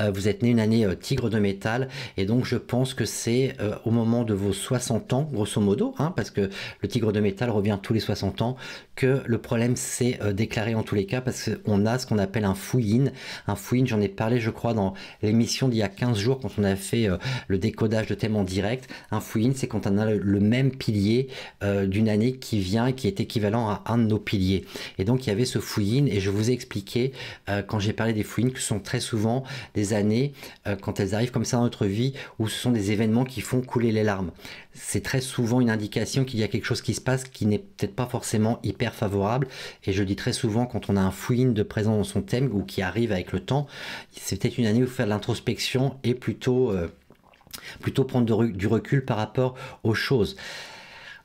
Euh, vous êtes né une année euh, tigre de métal, et donc je pense que c'est euh, au moment de vos 60 ans, grosso modo, hein, parce que le tigre de métal revient tous les 60 ans, que le problème s'est déclaré en tous les cas, parce qu'on a ce qu'on appelle un fouine Un fouine j'en ai parlé, je crois, dans l'émission d'il y a 15 jours, quand on a fait le décodage de thème en direct. Un fouine c'est quand on a le même pilier d'une année qui vient, qui est équivalent à un de nos piliers. Et donc, il y avait ce fouine et je vous ai expliqué, quand j'ai parlé des fouines que sont très souvent des années euh, quand elles arrivent comme ça dans notre vie, où ce sont des événements qui font couler les larmes. C'est très souvent une indication qu'il y a quelque chose qui se passe qui n'est peut-être pas forcément hyper favorable. Et je dis très souvent quand on a un fouine de présent dans son thème ou qui arrive avec le temps, c'est peut-être une année où faire de l'introspection et plutôt... Euh, plutôt prendre du recul par rapport aux choses.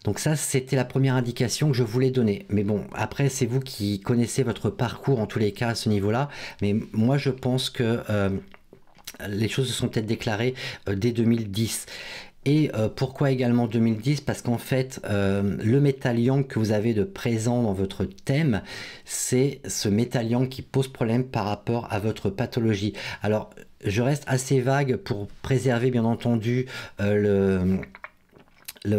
Donc ça, c'était la première indication que je voulais donner. Mais bon, après, c'est vous qui connaissez votre parcours en tous les cas à ce niveau-là. Mais moi, je pense que euh, les choses se sont peut-être déclarées euh, dès 2010. Et euh, pourquoi également 2010 Parce qu'en fait, le métal que vous avez de présent dans votre thème, c'est ce métal qui pose problème par rapport à votre pathologie. Alors, je reste assez vague pour préserver, bien entendu, le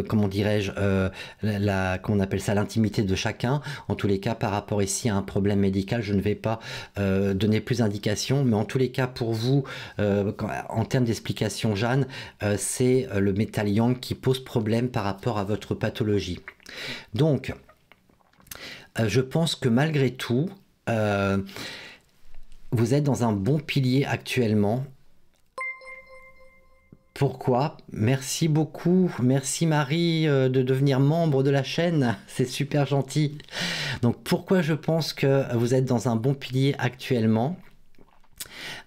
comment dirais-je, euh, la, qu'on appelle ça, l'intimité de chacun. En tous les cas, par rapport ici à un problème médical, je ne vais pas euh, donner plus d'indications, mais en tous les cas, pour vous, euh, en termes d'explication, Jeanne, c'est le métal yang qui pose problème par rapport à votre pathologie. Donc, je pense que malgré tout, vous êtes dans un bon pilier actuellement pourquoi. Merci beaucoup. Merci Marie euh, de devenir membre de la chaîne. C'est super gentil. Donc pourquoi je pense que vous êtes dans un bon pilier actuellement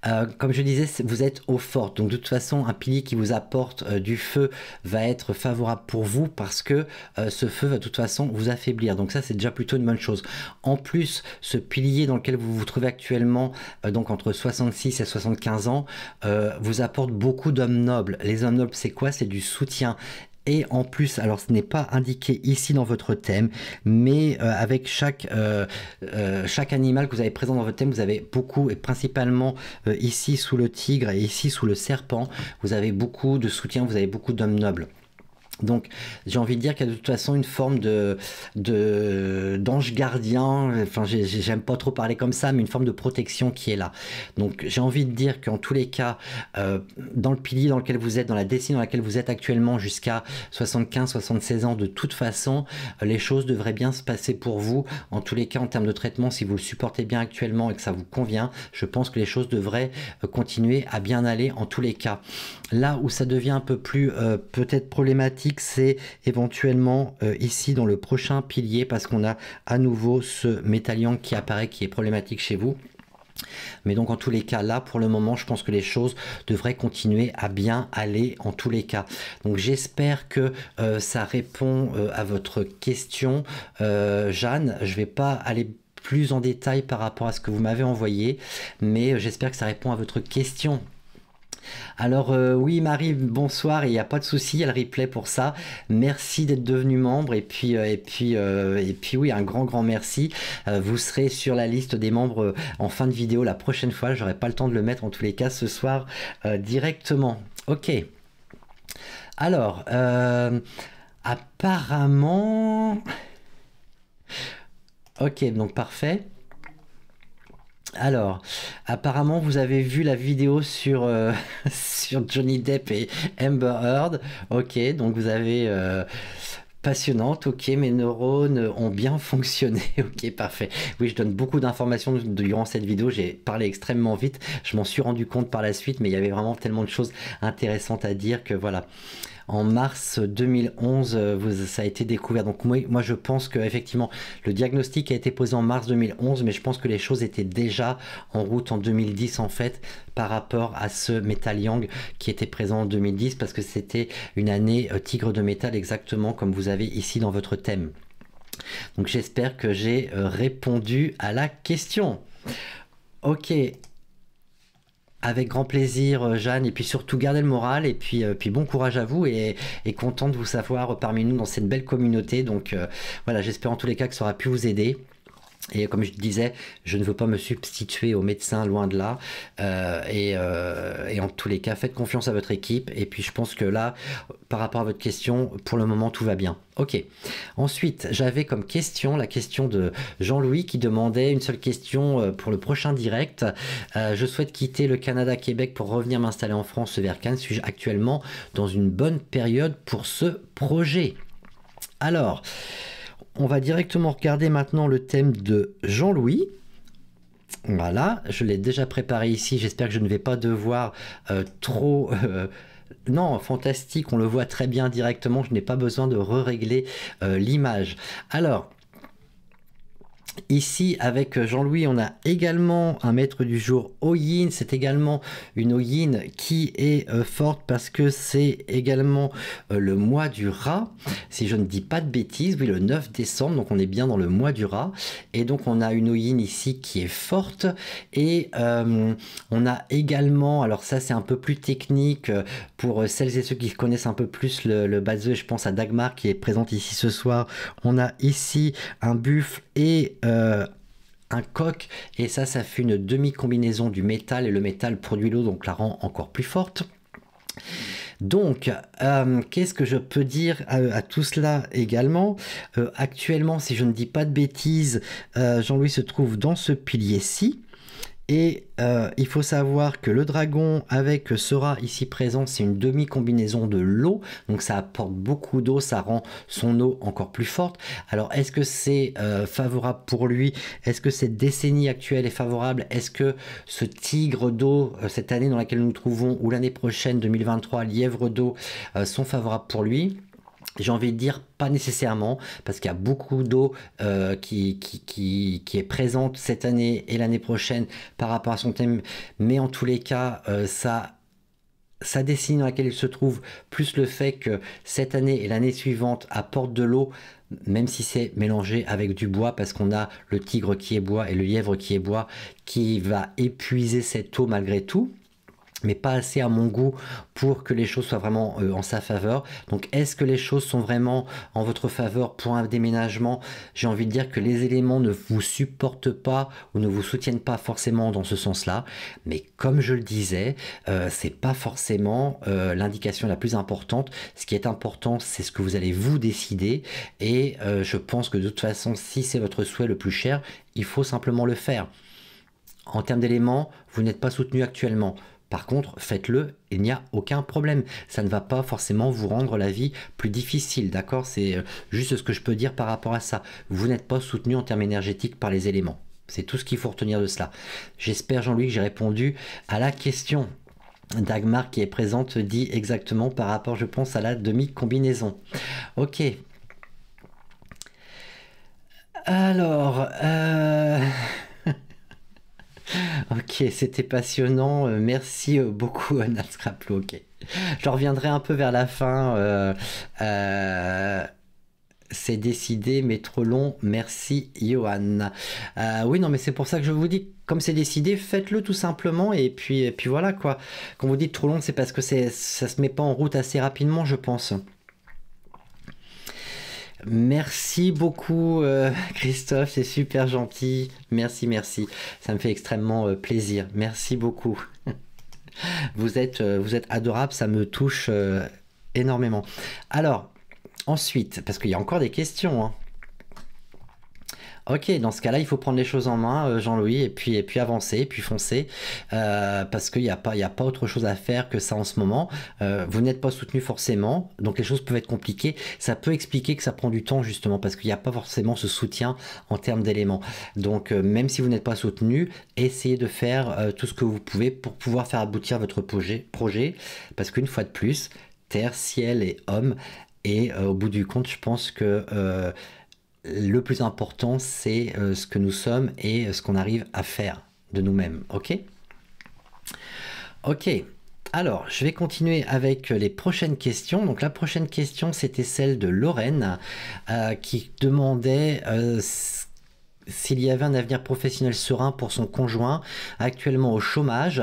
euh, comme je disais, vous êtes au fort, Donc de toute façon, un pilier qui vous apporte euh, du feu va être favorable pour vous parce que euh, ce feu va de toute façon vous affaiblir. Donc ça, c'est déjà plutôt une bonne chose. En plus, ce pilier dans lequel vous vous trouvez actuellement, donc entre 66 et 75 ans, vous apporte beaucoup d'hommes nobles. Les hommes nobles, c'est quoi C'est du soutien et en plus, alors ce n'est pas indiqué ici dans votre thème, mais euh, avec chaque, euh, euh, chaque animal que vous avez présent dans votre thème, vous avez beaucoup, et principalement ici sous le tigre et ici sous le serpent, vous avez beaucoup de soutien, vous avez beaucoup d'hommes nobles. Donc j'ai envie de dire qu'il y a de toute façon une forme de d'ange gardien, enfin j'aime pas trop parler comme ça, mais une forme de protection qui est là. Donc j'ai envie de dire qu'en tous les cas, euh, dans le pilier dans lequel vous êtes, dans la décennie dans laquelle vous êtes actuellement jusqu'à 75-76 ans, de toute façon, euh, les choses devraient bien se passer pour vous. En tous les cas, en termes de traitement, si vous le supportez bien actuellement et que ça vous convient, je pense que les choses devraient euh, continuer à bien aller en tous les cas. Là où ça devient un peu plus peut-être problématique, c'est éventuellement euh, ici dans le prochain pilier parce qu'on a à nouveau ce métallion qui apparaît qui est problématique chez vous. Mais donc en tous les cas, là pour le moment, je pense que les choses devraient continuer à bien aller en tous les cas. Donc j'espère que euh, ça répond euh, à votre question. Jeanne, je vais pas aller plus en détail par rapport à ce que vous m'avez envoyé, mais j'espère que ça répond à votre question. Alors euh, oui Marie, bonsoir, il n'y a pas de souci, il y a le replay pour ça. Merci d'être devenu membre et puis, euh, et, puis, euh, et puis oui, un grand grand merci. vous serez sur la liste des membres en fin de vidéo la prochaine fois, j'aurai pas le temps de le mettre en tous les cas ce soir directement. Ok. Alors, apparemment... Ok, donc parfait. Alors, apparemment, vous avez vu la vidéo sur, euh, sur Johnny Depp et Amber Heard. Ok, donc vous avez... Euh, passionnante, ok, mes neurones ont bien fonctionné, ok, parfait. Oui, je donne beaucoup d'informations durant cette vidéo, j'ai parlé extrêmement vite, je m'en suis rendu compte par la suite, mais il y avait vraiment tellement de choses intéressantes à dire que voilà en mars 2011, euh, ça a été découvert. Donc moi, moi je pense que effectivement le diagnostic a été posé en mars 2011, mais je pense que les choses étaient déjà en route en 2010 en fait par rapport à ce métal yang qui était présent en 2010 parce que c'était une année euh, tigre de métal exactement comme vous avez ici dans votre thème. Donc j'espère que j'ai euh, répondu à la question. Ok, avec grand plaisir, euh, Jeanne. Et puis surtout, gardez le moral. Et puis, euh, puis bon courage à vous. Et, et content de vous savoir parmi nous dans cette belle communauté. Donc euh, voilà, j'espère en tous les cas que ça aura pu vous aider. Et comme je disais, je ne veux pas me substituer aux médecins, loin de là. Euh, euh, et, en tous les cas, faites confiance à votre équipe. Et puis je pense que là, par rapport à votre question, pour le moment, tout va bien. Ok. Ensuite, j'avais comme question la question de Jean-Louis qui demandait une seule question euh, pour le prochain direct. je souhaite quitter le Canada-Québec pour revenir m'installer en France vers Cannes. Suis-je actuellement dans une bonne période pour ce projet Alors on va directement regarder maintenant le thème de Jean-Louis. Voilà, je l'ai déjà préparé ici, j'espère que je ne vais pas devoir euh, trop... Euh, non, fantastique, on le voit très bien directement, je n'ai pas besoin de re-régler euh, l'image. Alors, Ici, avec Jean-Louis, on a également un maître du jour Oyin. C'est également une Oyin qui est euh, forte parce que c'est également euh, le mois du rat. Si je ne dis pas de bêtises, oui, le 9 décembre, donc on est bien dans le mois du rat. Et donc on a une Oyin ici qui est forte. Et euh, on a également, alors ça c'est un peu plus technique pour celles et ceux qui connaissent un peu plus le, le je pense à Dagmar qui est présente ici ce soir. On a ici un buffle et euh, un coq, et ça, ça fait une demi-combinaison du métal, et le métal produit l'eau, donc la rend encore plus forte. Donc, euh, qu'est-ce que je peux dire à, tout cela également euh, Actuellement, si je ne dis pas de bêtises, Jean-Louis se trouve dans ce pilier-ci. Et euh, il faut savoir que le dragon avec Sera ici présent, c'est une demi-combinaison de l'eau. Donc ça apporte beaucoup d'eau, ça rend son eau encore plus forte. Alors est-ce que c'est euh, favorable pour lui Est-ce que cette décennie actuelle est favorable Est-ce que ce tigre d'eau, euh, cette année dans laquelle nous nous trouvons, ou l'année prochaine 2023, lièvre d'eau, sont favorables pour lui j'ai envie de dire pas nécessairement, parce qu'il y a beaucoup d'eau euh, qui, qui, est présente cette année et l'année prochaine par rapport à son thème, mais en tous les cas, euh, ça dessine dans laquelle il se trouve, plus le fait que cette année et l'année suivante apportent de l'eau, même si c'est mélangé avec du bois, parce qu'on a le tigre qui est bois et le lièvre qui est bois, qui va épuiser cette eau malgré tout mais pas assez à mon goût pour que les choses soient vraiment euh, en sa faveur. Donc est-ce que les choses sont vraiment en votre faveur pour un déménagement J'ai envie de dire que les éléments ne vous supportent pas ou ne vous soutiennent pas forcément dans ce sens-là. Mais comme je le disais, euh, ce n'est pas forcément euh, l'indication la plus importante. Ce qui est important, c'est ce que vous allez vous décider. Et je pense que de toute façon, si c'est votre souhait le plus cher, il faut simplement le faire. En termes d'éléments, vous n'êtes pas soutenu actuellement. Par contre, faites-le, il n'y a aucun problème. Ça ne va pas forcément vous rendre la vie plus difficile, d'accord C'est euh, juste ce que je peux dire par rapport à ça. Vous n'êtes pas soutenu en termes énergétiques par les éléments. C'est tout ce qu'il faut retenir de cela. J'espère, Jean-Louis, que j'ai répondu à la question. Dagmar qui est présente dit exactement par rapport, je pense, à la demi-combinaison. Ok. Alors... Euh, ok, c'était passionnant. Euh, merci euh, beaucoup, Anna Scraplo. Ok. Je reviendrai un peu vers la fin. Euh, c'est décidé, mais trop long. Merci, Johan. oui, non, mais c'est pour ça que je vous dis, comme c'est décidé, faites-le tout simplement. Et puis, puis voilà, quoi. Quand vous dites trop long, c'est parce que ça se met pas en route assez rapidement, je pense. Merci beaucoup euh, Christophe, c'est super gentil. Merci, merci. Ça me fait extrêmement euh, plaisir. Merci beaucoup. vous êtes, euh, vous êtes adorable, ça me touche énormément. Alors, ensuite, parce qu'il y a encore des questions. Hein. Ok, dans ce cas-là, il faut prendre les choses en main, euh, Jean-Louis, et puis, et puis avancer, puis foncer, euh, parce qu'il n'y a, pas, a pas autre chose à faire que ça en ce moment. Euh, vous n'êtes pas soutenu forcément, donc les choses peuvent être compliquées. Ça peut expliquer que ça prend du temps, justement, parce qu'il n'y a pas forcément ce soutien en termes d'éléments. Donc, même si vous n'êtes pas soutenu, essayez de faire tout ce que vous pouvez pour pouvoir faire aboutir votre projet, projet parce qu'une fois de plus, terre, ciel et homme, et au bout du compte, je pense que le plus important, c'est euh, ce que nous sommes et euh, ce qu'on arrive à faire de nous-mêmes. Ok Ok. Alors, je vais continuer avec euh, les prochaines questions. Donc, la prochaine question, c'était celle de Lorraine qui demandait s'il y avait un avenir professionnel serein pour son conjoint, actuellement au chômage.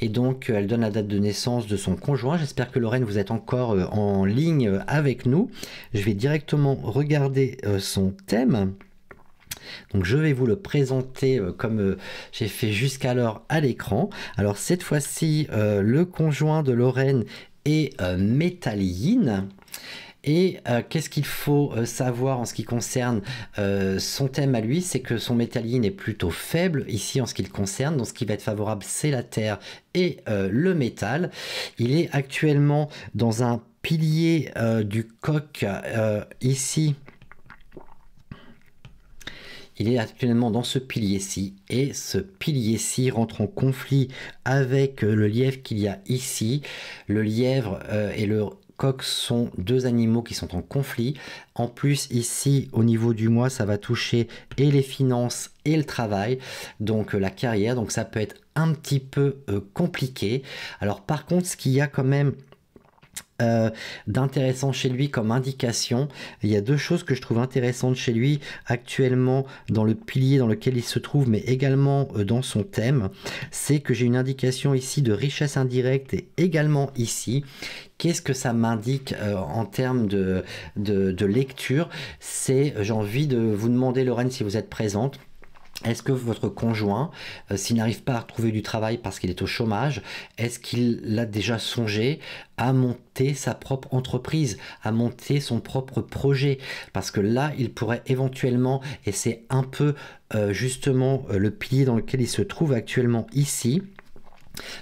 Et donc, euh, elle donne la date de naissance de son conjoint. J'espère que Lorraine, vous êtes encore euh, en ligne euh, avec nous. Je vais directement regarder son thème. Donc je vais vous le présenter comme j'ai fait jusqu'alors à l'écran. Alors cette fois-ci, le conjoint de Lorraine est métalline. Et euh, qu'est-ce qu'il faut euh, savoir en ce qui concerne euh, son thème à lui C'est que son métalline est plutôt faible ici en ce qui le concerne. Donc ce qui va être favorable, c'est la terre et le métal. Il est actuellement dans un pilier du coq ici. Il est actuellement dans ce pilier-ci et ce pilier-ci rentre en conflit avec le lièvre qu'il y a ici. Le lièvre et le coq sont deux animaux qui sont en conflit. En plus, ici, au niveau du mois, ça va toucher et les finances et le travail, donc euh, la carrière. Donc ça peut être un petit peu euh, compliqué. Alors par contre, ce qu'il y a quand même euh, d'intéressant chez lui comme indication. Il y a deux choses que je trouve intéressantes chez lui actuellement dans le pilier dans lequel il se trouve, mais également dans son thème. C'est que j'ai une indication ici de richesse indirecte et également ici. Qu'est-ce que ça m'indique euh, en termes de, lecture C'est, euh, j'ai envie de vous demander, Lorraine, si vous êtes présente. Est-ce que votre conjoint, euh, s'il n'arrive pas à retrouver du travail parce qu'il est au chômage, est-ce qu'il a déjà songé à monter sa propre entreprise, à monter son propre projet Parce que là, il pourrait éventuellement, et c'est un peu justement le pilier dans lequel il se trouve actuellement ici,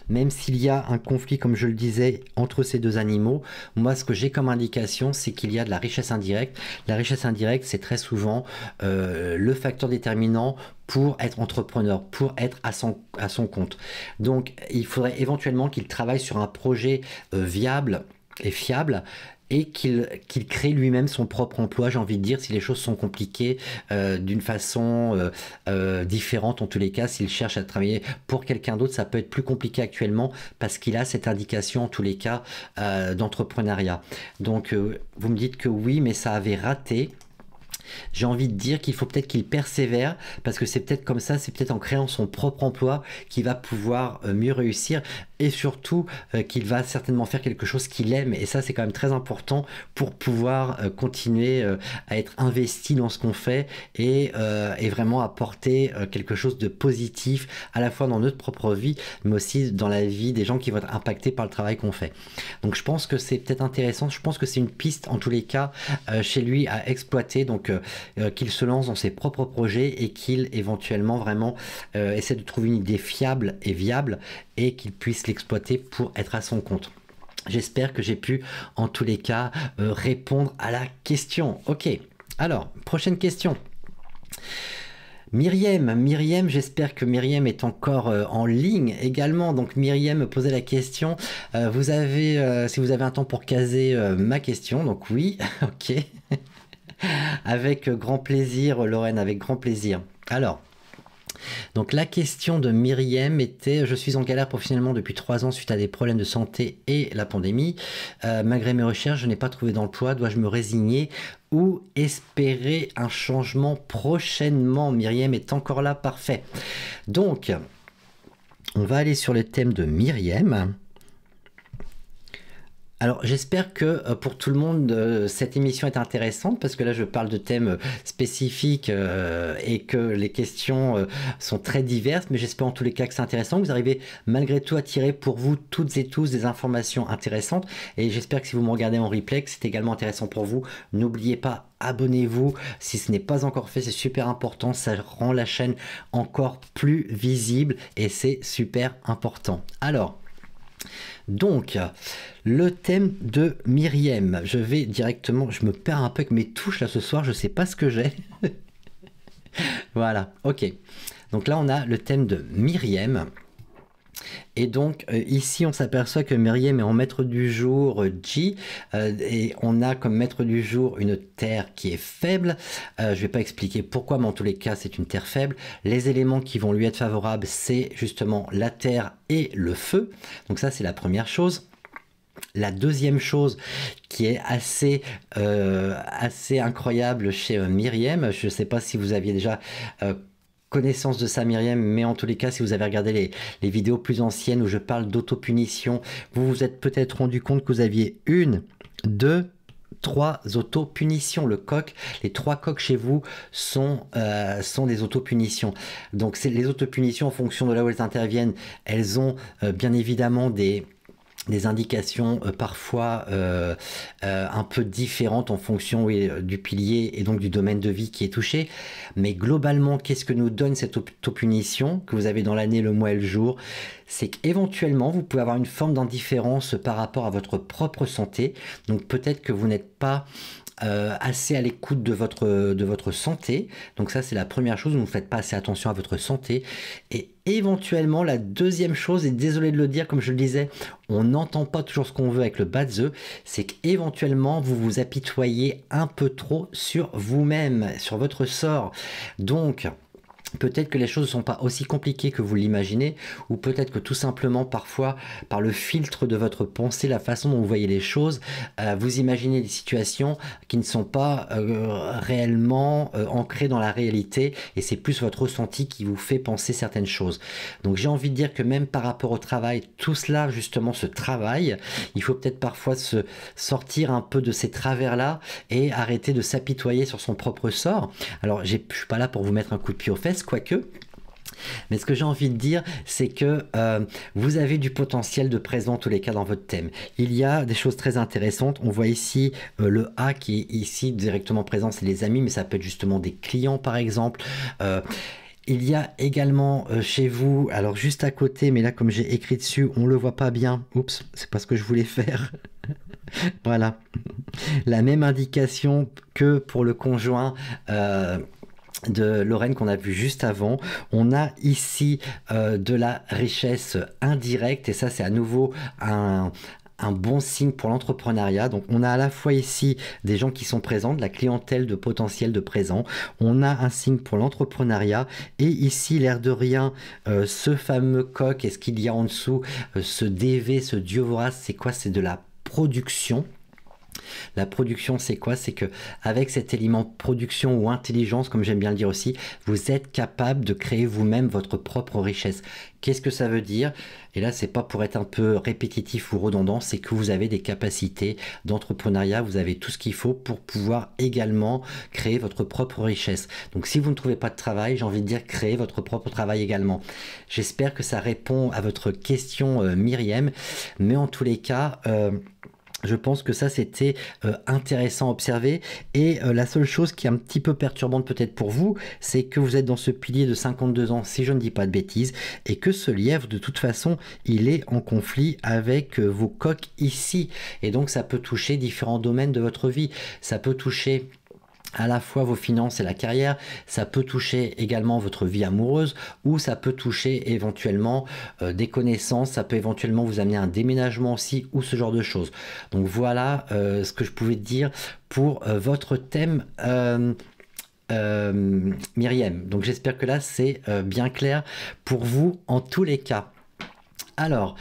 même s'il y a un conflit, comme je le disais, entre ces deux animaux, moi ce que j'ai comme indication, c'est qu'il y a de la richesse indirecte. La richesse indirecte, c'est très souvent euh, le facteur déterminant pour être entrepreneur, pour être à son, compte. Donc il faudrait éventuellement qu'il travaille sur un projet euh, viable est fiable et qu'il crée lui-même son propre emploi, j'ai envie de dire, si les choses sont compliquées euh, d'une façon euh, euh, différente, en tous les cas, s'il cherche à travailler pour quelqu'un d'autre, ça peut être plus compliqué actuellement parce qu'il a cette indication, en tous les cas, d'entrepreneuriat. Donc, vous me dites que oui, mais ça avait raté j'ai envie de dire qu'il faut peut-être qu'il persévère parce que c'est peut-être comme ça, c'est peut-être en créant son propre emploi qu'il va pouvoir mieux réussir et surtout euh, qu'il va certainement faire quelque chose qu'il aime. Et ça, c'est quand même très important pour pouvoir euh, continuer euh, à être investi dans ce qu'on fait et, et, vraiment apporter quelque chose de positif à la fois dans notre propre vie, mais aussi dans la vie des gens qui vont être impactés par le travail qu'on fait. Donc, je pense que c'est peut-être intéressant. Je pense que c'est une piste, en tous les cas, chez lui à exploiter. Donc, qu'il se lance dans ses propres projets et qu'il éventuellement vraiment essaie de trouver une idée fiable et viable et qu'il puisse les exploiter pour être à son compte. J'espère que j'ai pu en tous les cas euh, répondre à la question. Ok, alors prochaine question. Myriam, Myriam, j'espère que Myriam est encore euh, en ligne également. Donc Myriam me posait la question. Euh, vous avez, si vous avez un temps pour caser ma question, donc oui, ok. avec grand plaisir, Lorraine, avec grand plaisir. Alors, donc la question de Myriam était je suis en galère professionnellement depuis trois ans suite à des problèmes de santé et la pandémie. Euh, malgré mes recherches, je n'ai pas trouvé d'emploi. Dois-je me résigner ou espérer un changement prochainement Myriam est encore là, parfait. Donc, on va aller sur le thème de Myriam. Alors j'espère que euh, pour tout le monde, euh, cette émission est intéressante parce que là je parle de thèmes euh, spécifiques et que les questions sont très diverses, mais j'espère en tous les cas que c'est intéressant, que vous arrivez malgré tout à tirer pour vous toutes et tous des informations intéressantes et j'espère que si vous me regardez en replay, que c'est également intéressant pour vous. N'oubliez pas abonnez-vous si ce n'est pas encore fait, c'est super important, ça rend la chaîne encore plus visible et c'est super important. Alors, donc, le thème de Myriam. Je vais directement, je me perds un peu avec mes touches là ce soir, je ne sais pas ce que j'ai. voilà, ok. Donc là, on a le thème de Myriam. Et donc euh, ici, on s'aperçoit que Myriam est en maître du jour J, euh, euh, et on a comme maître du jour une terre qui est faible. je ne vais pas expliquer pourquoi, mais en tous les cas, c'est une terre faible. Les éléments qui vont lui être favorables, c'est justement la terre et le feu. Donc ça, c'est la première chose. La deuxième chose qui est assez, assez incroyable chez Myriam, je ne sais pas si vous aviez déjà connaissance de ça, Myriam, mais en tous les cas, si vous avez regardé les, vidéos plus anciennes où je parle d'autopunition, vous vous êtes peut-être rendu compte que vous aviez une, deux, trois autopunitions. Le coq, les trois coqs chez vous sont, euh, sont des autopunitions. Donc, les autopunitions, en fonction de là où elles interviennent, elles ont euh, bien évidemment des des indications euh, parfois euh, euh, un peu différentes en fonction du pilier et donc du domaine de vie qui est touché. Mais globalement, qu'est-ce que nous donne cette auto-punition que vous avez dans l'année, le mois et le jour C'est qu'éventuellement, vous pouvez avoir une forme d'indifférence par rapport à votre propre santé. Donc peut-être que vous n'êtes pas assez à l'écoute de votre, de votre santé. Donc ça, c'est la première chose, vous ne faites pas assez attention à votre santé. Et éventuellement la deuxième chose, et désolé de le dire, comme je le disais, on n'entend pas toujours ce qu'on veut avec le bas c'est qu'éventuellement vous vous apitoyez un peu trop sur vous-même, sur votre sort. Donc, Peut-être que les choses ne sont pas aussi compliquées que vous l'imaginez, ou peut-être que tout simplement parfois par le filtre de votre pensée, la façon dont vous voyez les choses, euh, vous imaginez des situations qui ne sont pas euh, réellement euh, ancrées dans la réalité, et c'est plus votre ressenti qui vous fait penser certaines choses. Donc j'ai envie de dire que même par rapport au travail, tout cela justement ce travail, Il faut peut-être parfois se sortir un peu de ces travers-là et arrêter de s'apitoyer sur son propre sort. Alors je suis pas là pour vous mettre un coup de pied aux fesses quoique. Mais ce que j'ai envie de dire, c'est que euh, vous avez du potentiel de présent, tous les cas, dans votre thème. Il y a des choses très intéressantes. On voit ici euh, le A qui est ici directement présent, c'est les amis, mais ça peut être justement des clients, par exemple. Euh, il y a également chez vous, alors juste à côté, mais là comme j'ai écrit dessus, on le voit pas bien. Oups, c'est pas ce que je voulais faire. voilà. La même indication que pour le conjoint de Lorraine qu'on a vu juste avant. On a ici euh, de la richesse indirecte et ça c'est à nouveau un, bon signe pour l'entrepreneuriat. Donc on a à la fois ici des gens qui sont présents, de la clientèle de potentiel de présent. On a un signe pour l'entrepreneuriat. Et ici, l'air de rien, euh, ce fameux coq, est-ce qu'il y a en dessous euh, ce DV, ce dieu vorace, c'est quoi C'est de la production. La production, c'est quoi C'est que avec cet élément production ou intelligence, comme j'aime bien le dire aussi, vous êtes capable de créer vous-même votre propre richesse. Qu'est-ce que ça veut dire Et là, c'est pas pour être un peu répétitif ou redondant, c'est que vous avez des capacités d'entrepreneuriat, vous avez tout ce qu'il faut pour pouvoir également créer votre propre richesse. Donc, si vous ne trouvez pas de travail, j'ai envie de dire créer votre propre travail également. J'espère que ça répond à votre question, euh, Myriam. Mais en tous les cas, euh, je pense que ça c'était euh, intéressant à observer et euh, la seule chose qui est un petit peu perturbante peut-être pour vous, c'est que vous êtes dans ce pilier de 52 ans si je ne dis pas de bêtises et que ce lièvre de toute façon, il est en conflit avec euh, vos coques ici et donc ça peut toucher différents domaines de votre vie. Ça peut toucher à la fois vos finances et la carrière, ça peut toucher également votre vie amoureuse ou ça peut toucher éventuellement euh, des connaissances, ça peut éventuellement vous amener à un déménagement aussi ou ce genre de choses. Donc voilà euh, ce que je pouvais dire pour euh, votre thème. Myriam, donc j'espère que là c'est bien clair pour vous en tous les cas. Alors,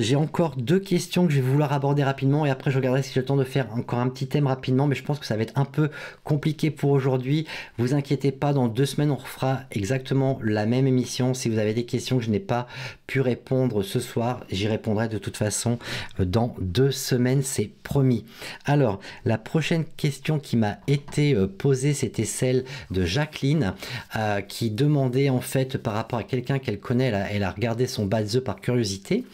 j'ai encore deux questions que je vais vouloir aborder rapidement et après je regarderai si j'ai le temps de faire encore un petit thème rapidement, mais je pense que ça va être un peu compliqué pour aujourd'hui. Vous inquiétez pas, dans deux semaines on refera exactement la même émission. Si vous avez des questions que je n'ai pas pu répondre ce soir, j'y répondrai de toute façon euh, dans deux semaines, c'est promis. Alors, la prochaine question qui m'a été euh, posée, c'était celle de Jacqueline euh, qui demandait en fait par rapport à quelqu'un qu'elle connaît, elle a, elle a regardé son bad par curiosité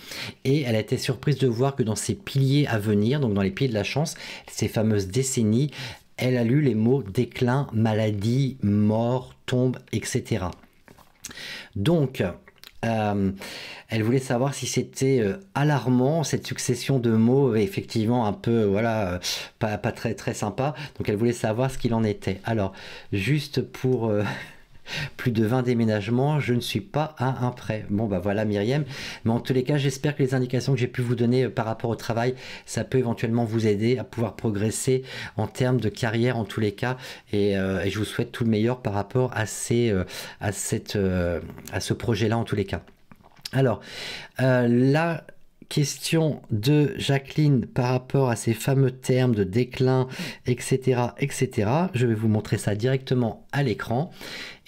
et elle a été surprise de voir que dans ses piliers à venir, donc dans les pieds de la chance, ces fameuses décennies, elle a lu les mots déclin, maladie, mort, tombe, etc. Donc, euh, elle voulait savoir si c'était euh, alarmant cette succession de mots, effectivement un peu euh, voilà pas, pas, très très sympa. Donc elle voulait savoir ce qu'il en était. Alors juste pour plus de 20 déménagements, je ne suis pas à un prêt. Bon, bah voilà Myriam. Mais en tous les cas, j'espère que les indications que j'ai pu vous donner euh, par rapport au travail, ça peut éventuellement vous aider à pouvoir progresser en termes de carrière en tous les cas. Et, euh, je vous souhaite tout le meilleur par rapport à, ces, euh, à, à ce projet-là en tous les cas. Alors, là, question de Jacqueline par rapport à ces fameux termes de déclin, etc., etc. Je vais vous montrer ça directement à l'écran.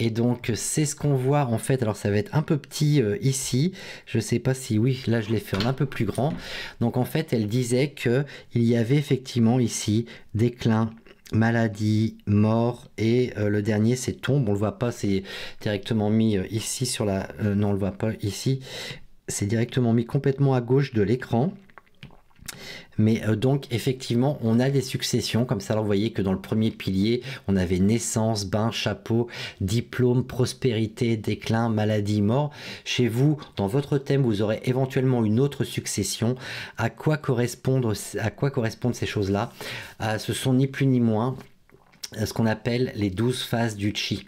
Et donc, c'est ce qu'on voit en fait. Alors, ça va être un peu petit euh, ici. Je sais pas si oui, là, je l'ai fait en un peu plus grand. Donc, en fait, elle disait que il y avait effectivement ici déclin maladie, mort et euh, le dernier c'est tombe, on le voit pas, c'est directement mis euh, ici sur la non, on le voit pas ici c'est directement mis complètement à gauche de l'écran. Mais euh, donc effectivement, on a des successions comme ça. l'envoyait vous voyez que dans le premier pilier, on avait naissance, bain, chapeau, diplôme, prospérité, déclin, maladie, mort. Chez vous, dans votre thème, vous aurez éventuellement une autre succession. À quoi correspondent ces choses-là euh, Ce sont ni plus ni moins euh, ce qu'on appelle les douze phases du chi.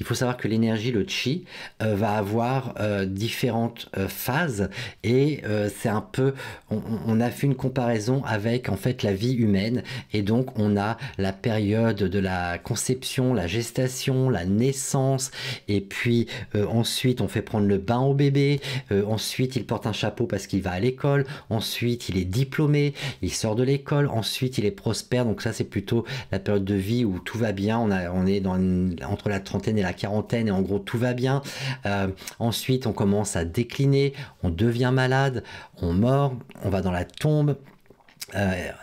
Il faut savoir que l'énergie, le chi, euh, va avoir euh, différentes euh, phases et c'est un peu, on, a fait une comparaison avec en fait la vie humaine et donc on a la période de la conception, la gestation, la naissance et puis ensuite on fait prendre le bain au bébé, ensuite il porte un chapeau parce qu'il va à l'école, ensuite il est diplômé, il sort de l'école, ensuite il est prospère, donc ça c'est plutôt la période de vie où tout va bien, on, a, on est dans entre la trentaine et la quarantaine et en gros tout va bien. Euh, ensuite, on commence à décliner, on devient malade, on meurt, on va dans la tombe.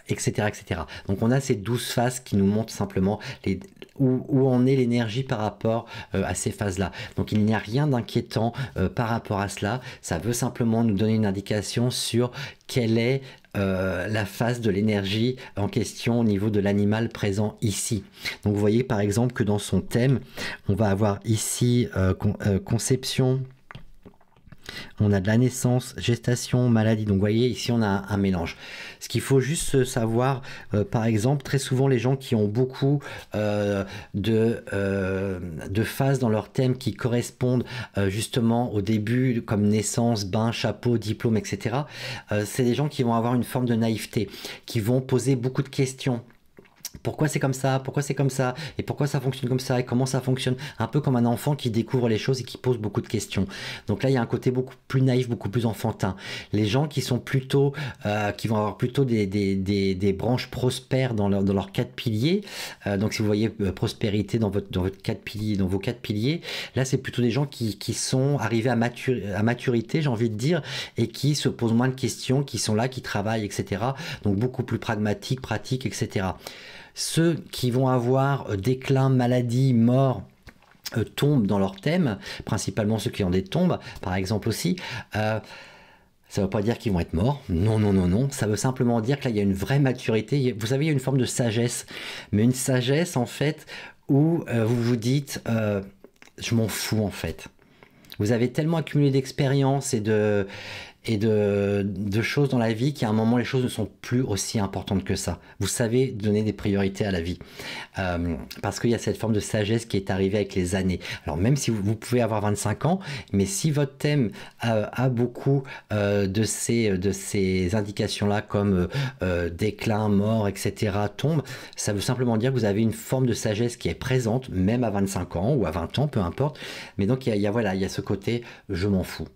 etc, euh, etc. Donc on a ces douze faces qui nous montrent simplement les, où, en est l'énergie par rapport euh, à ces phases-là. Donc il n'y a rien d'inquiétant euh, par rapport à cela. Ça veut simplement nous donner une indication sur quelle est euh, la phase de l'énergie en question au niveau de l'animal présent ici. Donc vous voyez par exemple que dans son thème, on va avoir ici conception. On a de la naissance, gestation, maladie. Donc, vous voyez, ici, on a un, mélange. Ce qu'il faut juste euh, savoir, euh, par exemple, très souvent, les gens qui ont beaucoup euh, de, de phases dans leur thème qui correspondent justement au début, comme naissance, bain, chapeau, diplôme, etc., c'est des gens qui vont avoir une forme de naïveté, qui vont poser beaucoup de questions pourquoi c'est comme ça, pourquoi c'est comme ça, et pourquoi ça fonctionne comme ça, et comment ça fonctionne, un peu comme un enfant qui découvre les choses et qui pose beaucoup de questions. Donc là, il y a un côté beaucoup plus naïf, beaucoup plus enfantin. Les gens qui sont plutôt, euh, qui vont avoir plutôt des, des, des, branches prospères dans, dans leurs quatre piliers, euh, donc si vous voyez euh, prospérité dans votre, dans votre quatre piliers, dans vos quatre piliers, là, c'est plutôt des gens qui, qui sont arrivés à, à maturité, j'ai envie de dire, et qui se posent moins de questions, qui sont là, qui travaillent, etc. Donc beaucoup plus pragmatiques, pratiques, etc ceux qui vont avoir euh, déclin, maladie, mort, euh, tombent dans leur thème, principalement ceux qui ont des tombes, par exemple aussi. Euh, ça ne veut pas dire qu'ils vont être morts. Non, non, non, non. Ça veut simplement dire que là, il y a une vraie maturité. Vous savez, il y a une forme de sagesse. Mais une sagesse, en fait, où vous vous dites, je m'en fous, en fait. Vous avez tellement accumulé d'expérience et de, et de, choses dans la vie qui à un moment les choses ne sont plus aussi importantes que ça. Vous savez donner des priorités à la vie euh, parce qu'il y a cette forme de sagesse qui est arrivée avec les années. Alors même si vous, pouvez avoir 25 ans, mais si votre thème a, beaucoup euh, de ces, indications-là comme euh, déclin, mort, etc. tombe, ça veut simplement dire que vous avez une forme de sagesse qui est présente même à 25 ans ou à 20 ans, peu importe. Mais donc il y a voilà, il y a ce côté je m'en fous.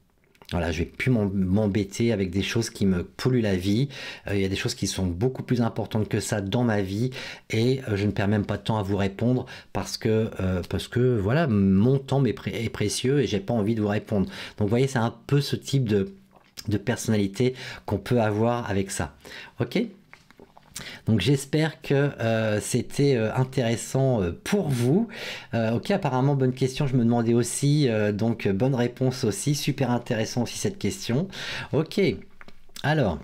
Voilà, je vais plus m'embêter avec des choses qui me polluent la vie. Euh, il y a des choses qui sont beaucoup plus importantes que ça dans ma vie et euh, je ne perds même pas de temps à vous répondre parce que euh, parce que voilà, mon temps est, précieux et j'ai pas envie de vous répondre. Donc vous voyez, c'est un peu ce type de de personnalité qu'on peut avoir avec ça. OK donc j'espère que euh, c'était euh, intéressant euh, pour vous. ok, apparemment bonne question. Je me demandais aussi, donc bonne réponse aussi. Super intéressant aussi cette question. Ok. Alors.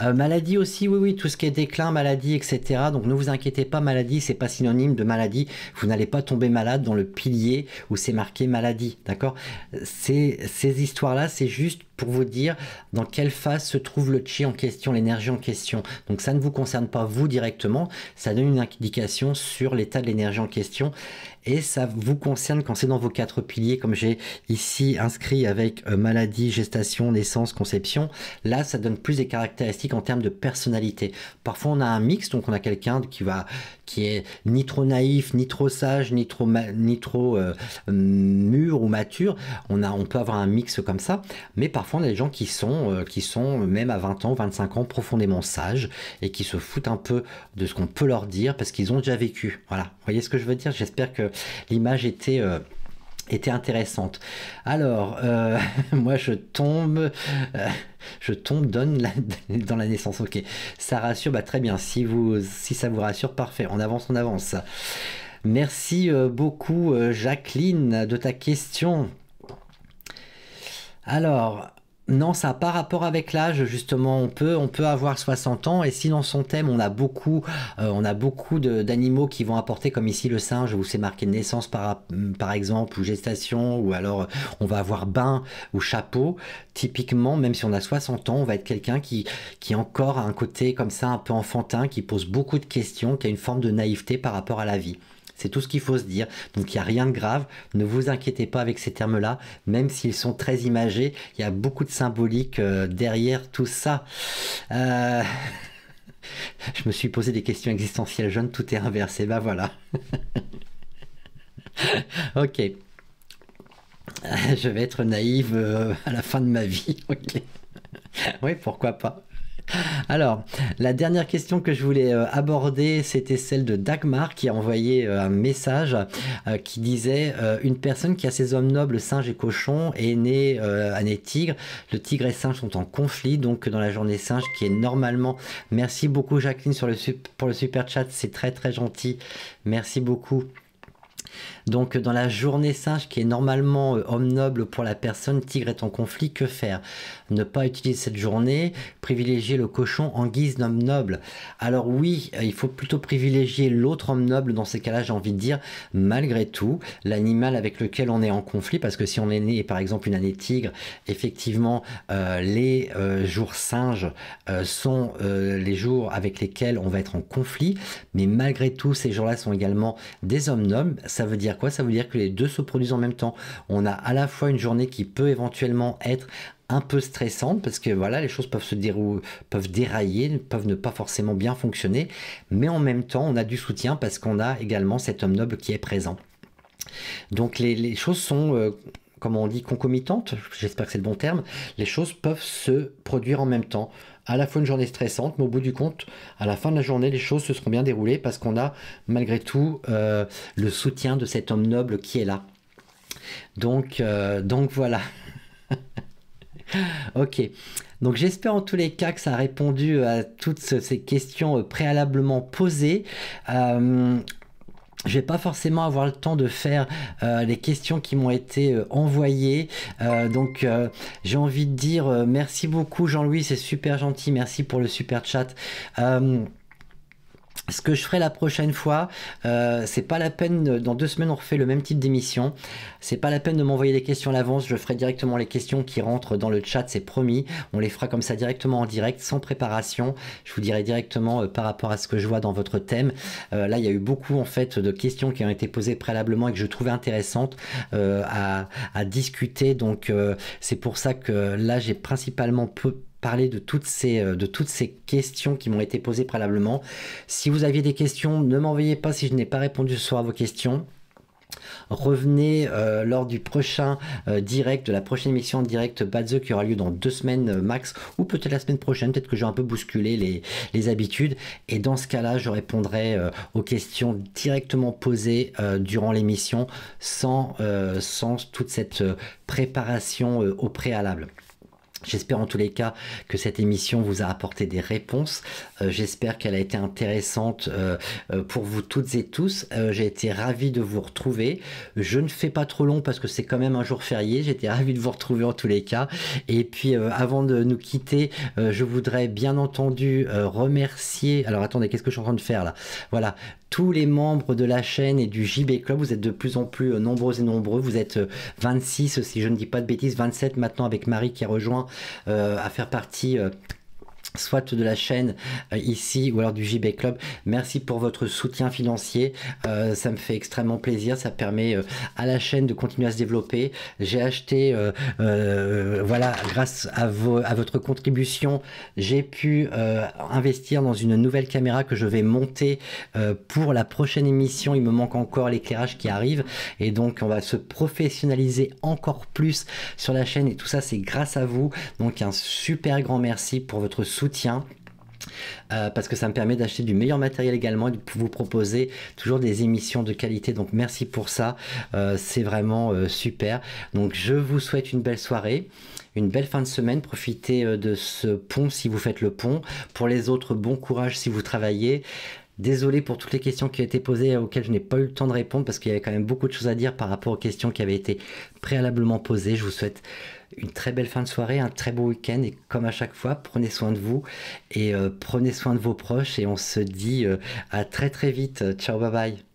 maladie aussi, oui, oui, tout ce qui est déclin, maladie, etc. Donc ne vous inquiétez pas, maladie, c'est pas synonyme de maladie. Vous n'allez pas tomber malade dans le pilier où c'est marqué maladie, d'accord ces histoires-là, c'est juste vous dire dans quelle phase se trouve le chi en question, l'énergie en question. Donc ça ne vous concerne pas vous directement, ça donne une indication sur l'état de l'énergie en question et ça vous concerne quand c'est dans vos quatre piliers comme j'ai ici inscrit avec euh, maladie, gestation, naissance, conception. Là, ça donne plus des caractéristiques en termes de personnalité. Parfois, on a un mix, donc on a quelqu'un qui va qui est ni trop naïf, ni trop sage, ni trop, ni trop euh, mm, mûr ou mature. On, a, on peut avoir un mix comme ça, mais parfois on a des gens qui sont, euh, qui sont même à 20 ans, 25 ans, profondément sages et qui se foutent un peu de ce qu'on peut leur dire parce qu'ils ont déjà vécu. Voilà, vous voyez ce que je veux dire J'espère que l'image était... Euh, était intéressante. Alors, moi je tombe, je tombe donne dans la naissance. Ok, ça rassure, bah, très bien. Si, vous, si ça vous rassure, parfait. On avance, on avance. Merci euh, beaucoup, euh, Jacqueline, de ta question. Alors, non, ça n'a pas rapport avec l'âge, justement. On peut, on peut avoir 60 ans, et si dans son thème, on a beaucoup, euh, on a beaucoup d'animaux qui vont apporter, comme ici le singe, où c'est marqué naissance par, exemple, ou gestation, ou alors euh, on va avoir bain ou chapeau. Typiquement, même si on a 60 ans, on va être quelqu'un qui, qui encore a un côté comme ça, un peu enfantin, qui pose beaucoup de questions, qui a une forme de naïveté par rapport à la vie. C'est tout ce qu'il faut se dire. Donc il n'y a rien de grave. Ne vous inquiétez pas avec ces termes-là, même s'ils sont très imagés. Il y a beaucoup de symbolique euh, derrière tout ça. Euh, je me suis posé des questions existentielles jeunes, tout est inversé. Bah voilà. ok. Je vais être naïve euh, à la fin de ma vie. Ok. oui, pourquoi pas. Alors, la dernière question que je voulais euh, aborder, c'était celle de Dagmar qui a envoyé euh, un message euh, qui disait une personne qui a ses hommes nobles, singes et cochons, est née à tigre. Le tigre et singe sont en conflit, donc dans la journée singe qui est normalement. Merci beaucoup Jacqueline pour le super chat, c'est très très gentil. Merci beaucoup. Donc dans la journée singe qui est normalement euh, homme noble pour la personne, tigre est en conflit, que faire Ne pas utiliser cette journée, privilégier le cochon en guise d'homme noble. Alors oui, euh, il faut plutôt privilégier l'autre homme noble dans ces cas-là, j'ai envie de dire, malgré tout, l'animal avec lequel on est en conflit, parce que si on est né par exemple une année tigre, effectivement euh, les jours singes sont les jours avec lesquels on va être en conflit, mais malgré tout ces jours-là sont également des hommes nobles, ça veut dire quoi Ça veut dire que les deux se produisent en même temps. On a à la fois une journée qui peut éventuellement être un peu stressante parce que voilà, les choses peuvent se dérouler, peuvent dérailler, peuvent ne pas forcément bien fonctionner, mais en même temps, on a du soutien parce qu'on a également cet homme noble qui est présent. Donc les, choses sont euh, comme on dit, concomitantes, j'espère que c'est le bon terme, les choses peuvent se produire en même temps à la fois une journée stressante, mais au bout du compte, à la fin de la journée, les choses se seront bien déroulées parce qu'on a malgré tout euh, le soutien de cet homme noble qui est là. Donc, euh, donc voilà. ok. Donc j'espère en tous les cas que ça a répondu à toutes ces questions euh, préalablement posées je vais pas forcément avoir le temps de faire euh, les questions qui m'ont été euh, envoyées. Euh, donc j'ai envie de dire merci beaucoup Jean-Louis, c'est super gentil, merci pour le super chat ce que je ferai la prochaine fois, euh, c'est pas la peine, dans deux semaines on refait le même type d'émission, c'est pas la peine de m'envoyer des questions à l'avance, je ferai directement les questions qui rentrent dans le chat, c'est promis, on les fera comme ça directement en direct, sans préparation, je vous dirai directement euh, par rapport à ce que je vois dans votre thème, euh, là il y a eu beaucoup en fait de questions qui ont été posées préalablement et que je trouvais intéressantes à, à, discuter, donc c'est pour ça que là j'ai principalement peu parler de toutes ces, euh, de toutes ces questions qui m'ont été posées préalablement. Si vous aviez des questions, ne m'en pas si je n'ai pas répondu ce soir à vos questions. Revenez euh, lors du prochain euh, direct, de la prochaine émission en direct Badze qui aura lieu dans deux semaines max, ou peut-être la semaine prochaine, peut-être que j'ai un peu bousculé les, habitudes. Et dans ce cas-là, je répondrai aux questions directement posées durant l'émission sans toute cette préparation au préalable. J'espère en tous les cas que cette émission vous a apporté des réponses. Euh, j'espère qu'elle a été intéressante euh, euh, pour vous toutes et tous. J'ai été ravi de vous retrouver. Je ne fais pas trop long parce que c'est quand même un jour férié. J'étais ravi de vous retrouver en tous les cas. Et puis avant de nous quitter, je voudrais bien entendu remercier. Alors attendez, qu'est-ce que je suis en train de faire là Voilà, tous les membres de la chaîne et du JB Club. Vous êtes de plus en plus euh, nombreux et nombreux. Vous êtes 26, euh, si je ne dis pas de bêtises, 27 maintenant avec Marie qui a rejoint euh, à faire partie soit de la chaîne euh, ici ou alors du JB Club. Merci pour votre soutien financier, euh, ça me fait extrêmement plaisir, ça permet euh, à la chaîne de continuer à se développer. J'ai acheté, voilà, grâce à, à votre contribution, j'ai pu investir dans une nouvelle caméra que je vais monter pour la prochaine émission. Il me manque encore l'éclairage qui arrive et donc on va se professionnaliser encore plus sur la chaîne et tout ça c'est grâce à vous. Donc un super grand merci pour votre soutien soutien. Euh, parce que ça me permet d'acheter du meilleur matériel également et de vous proposer toujours des émissions de qualité. Donc merci pour ça, euh, c'est vraiment euh, super. Donc je vous souhaite une belle soirée. Une belle fin de semaine, profitez de ce pont si vous faites le pont. Pour les autres, bon courage si vous travaillez. Désolé pour toutes les questions qui ont été posées auxquelles je n'ai pas eu le temps de répondre parce qu'il y avait quand même beaucoup de choses à dire par rapport aux questions qui avaient été préalablement posées. Je vous souhaite une très belle fin de soirée, un très beau week-end et comme à chaque fois, prenez soin de vous et euh, prenez soin de vos proches et on se dit euh, à très très vite. Ciao, bye bye.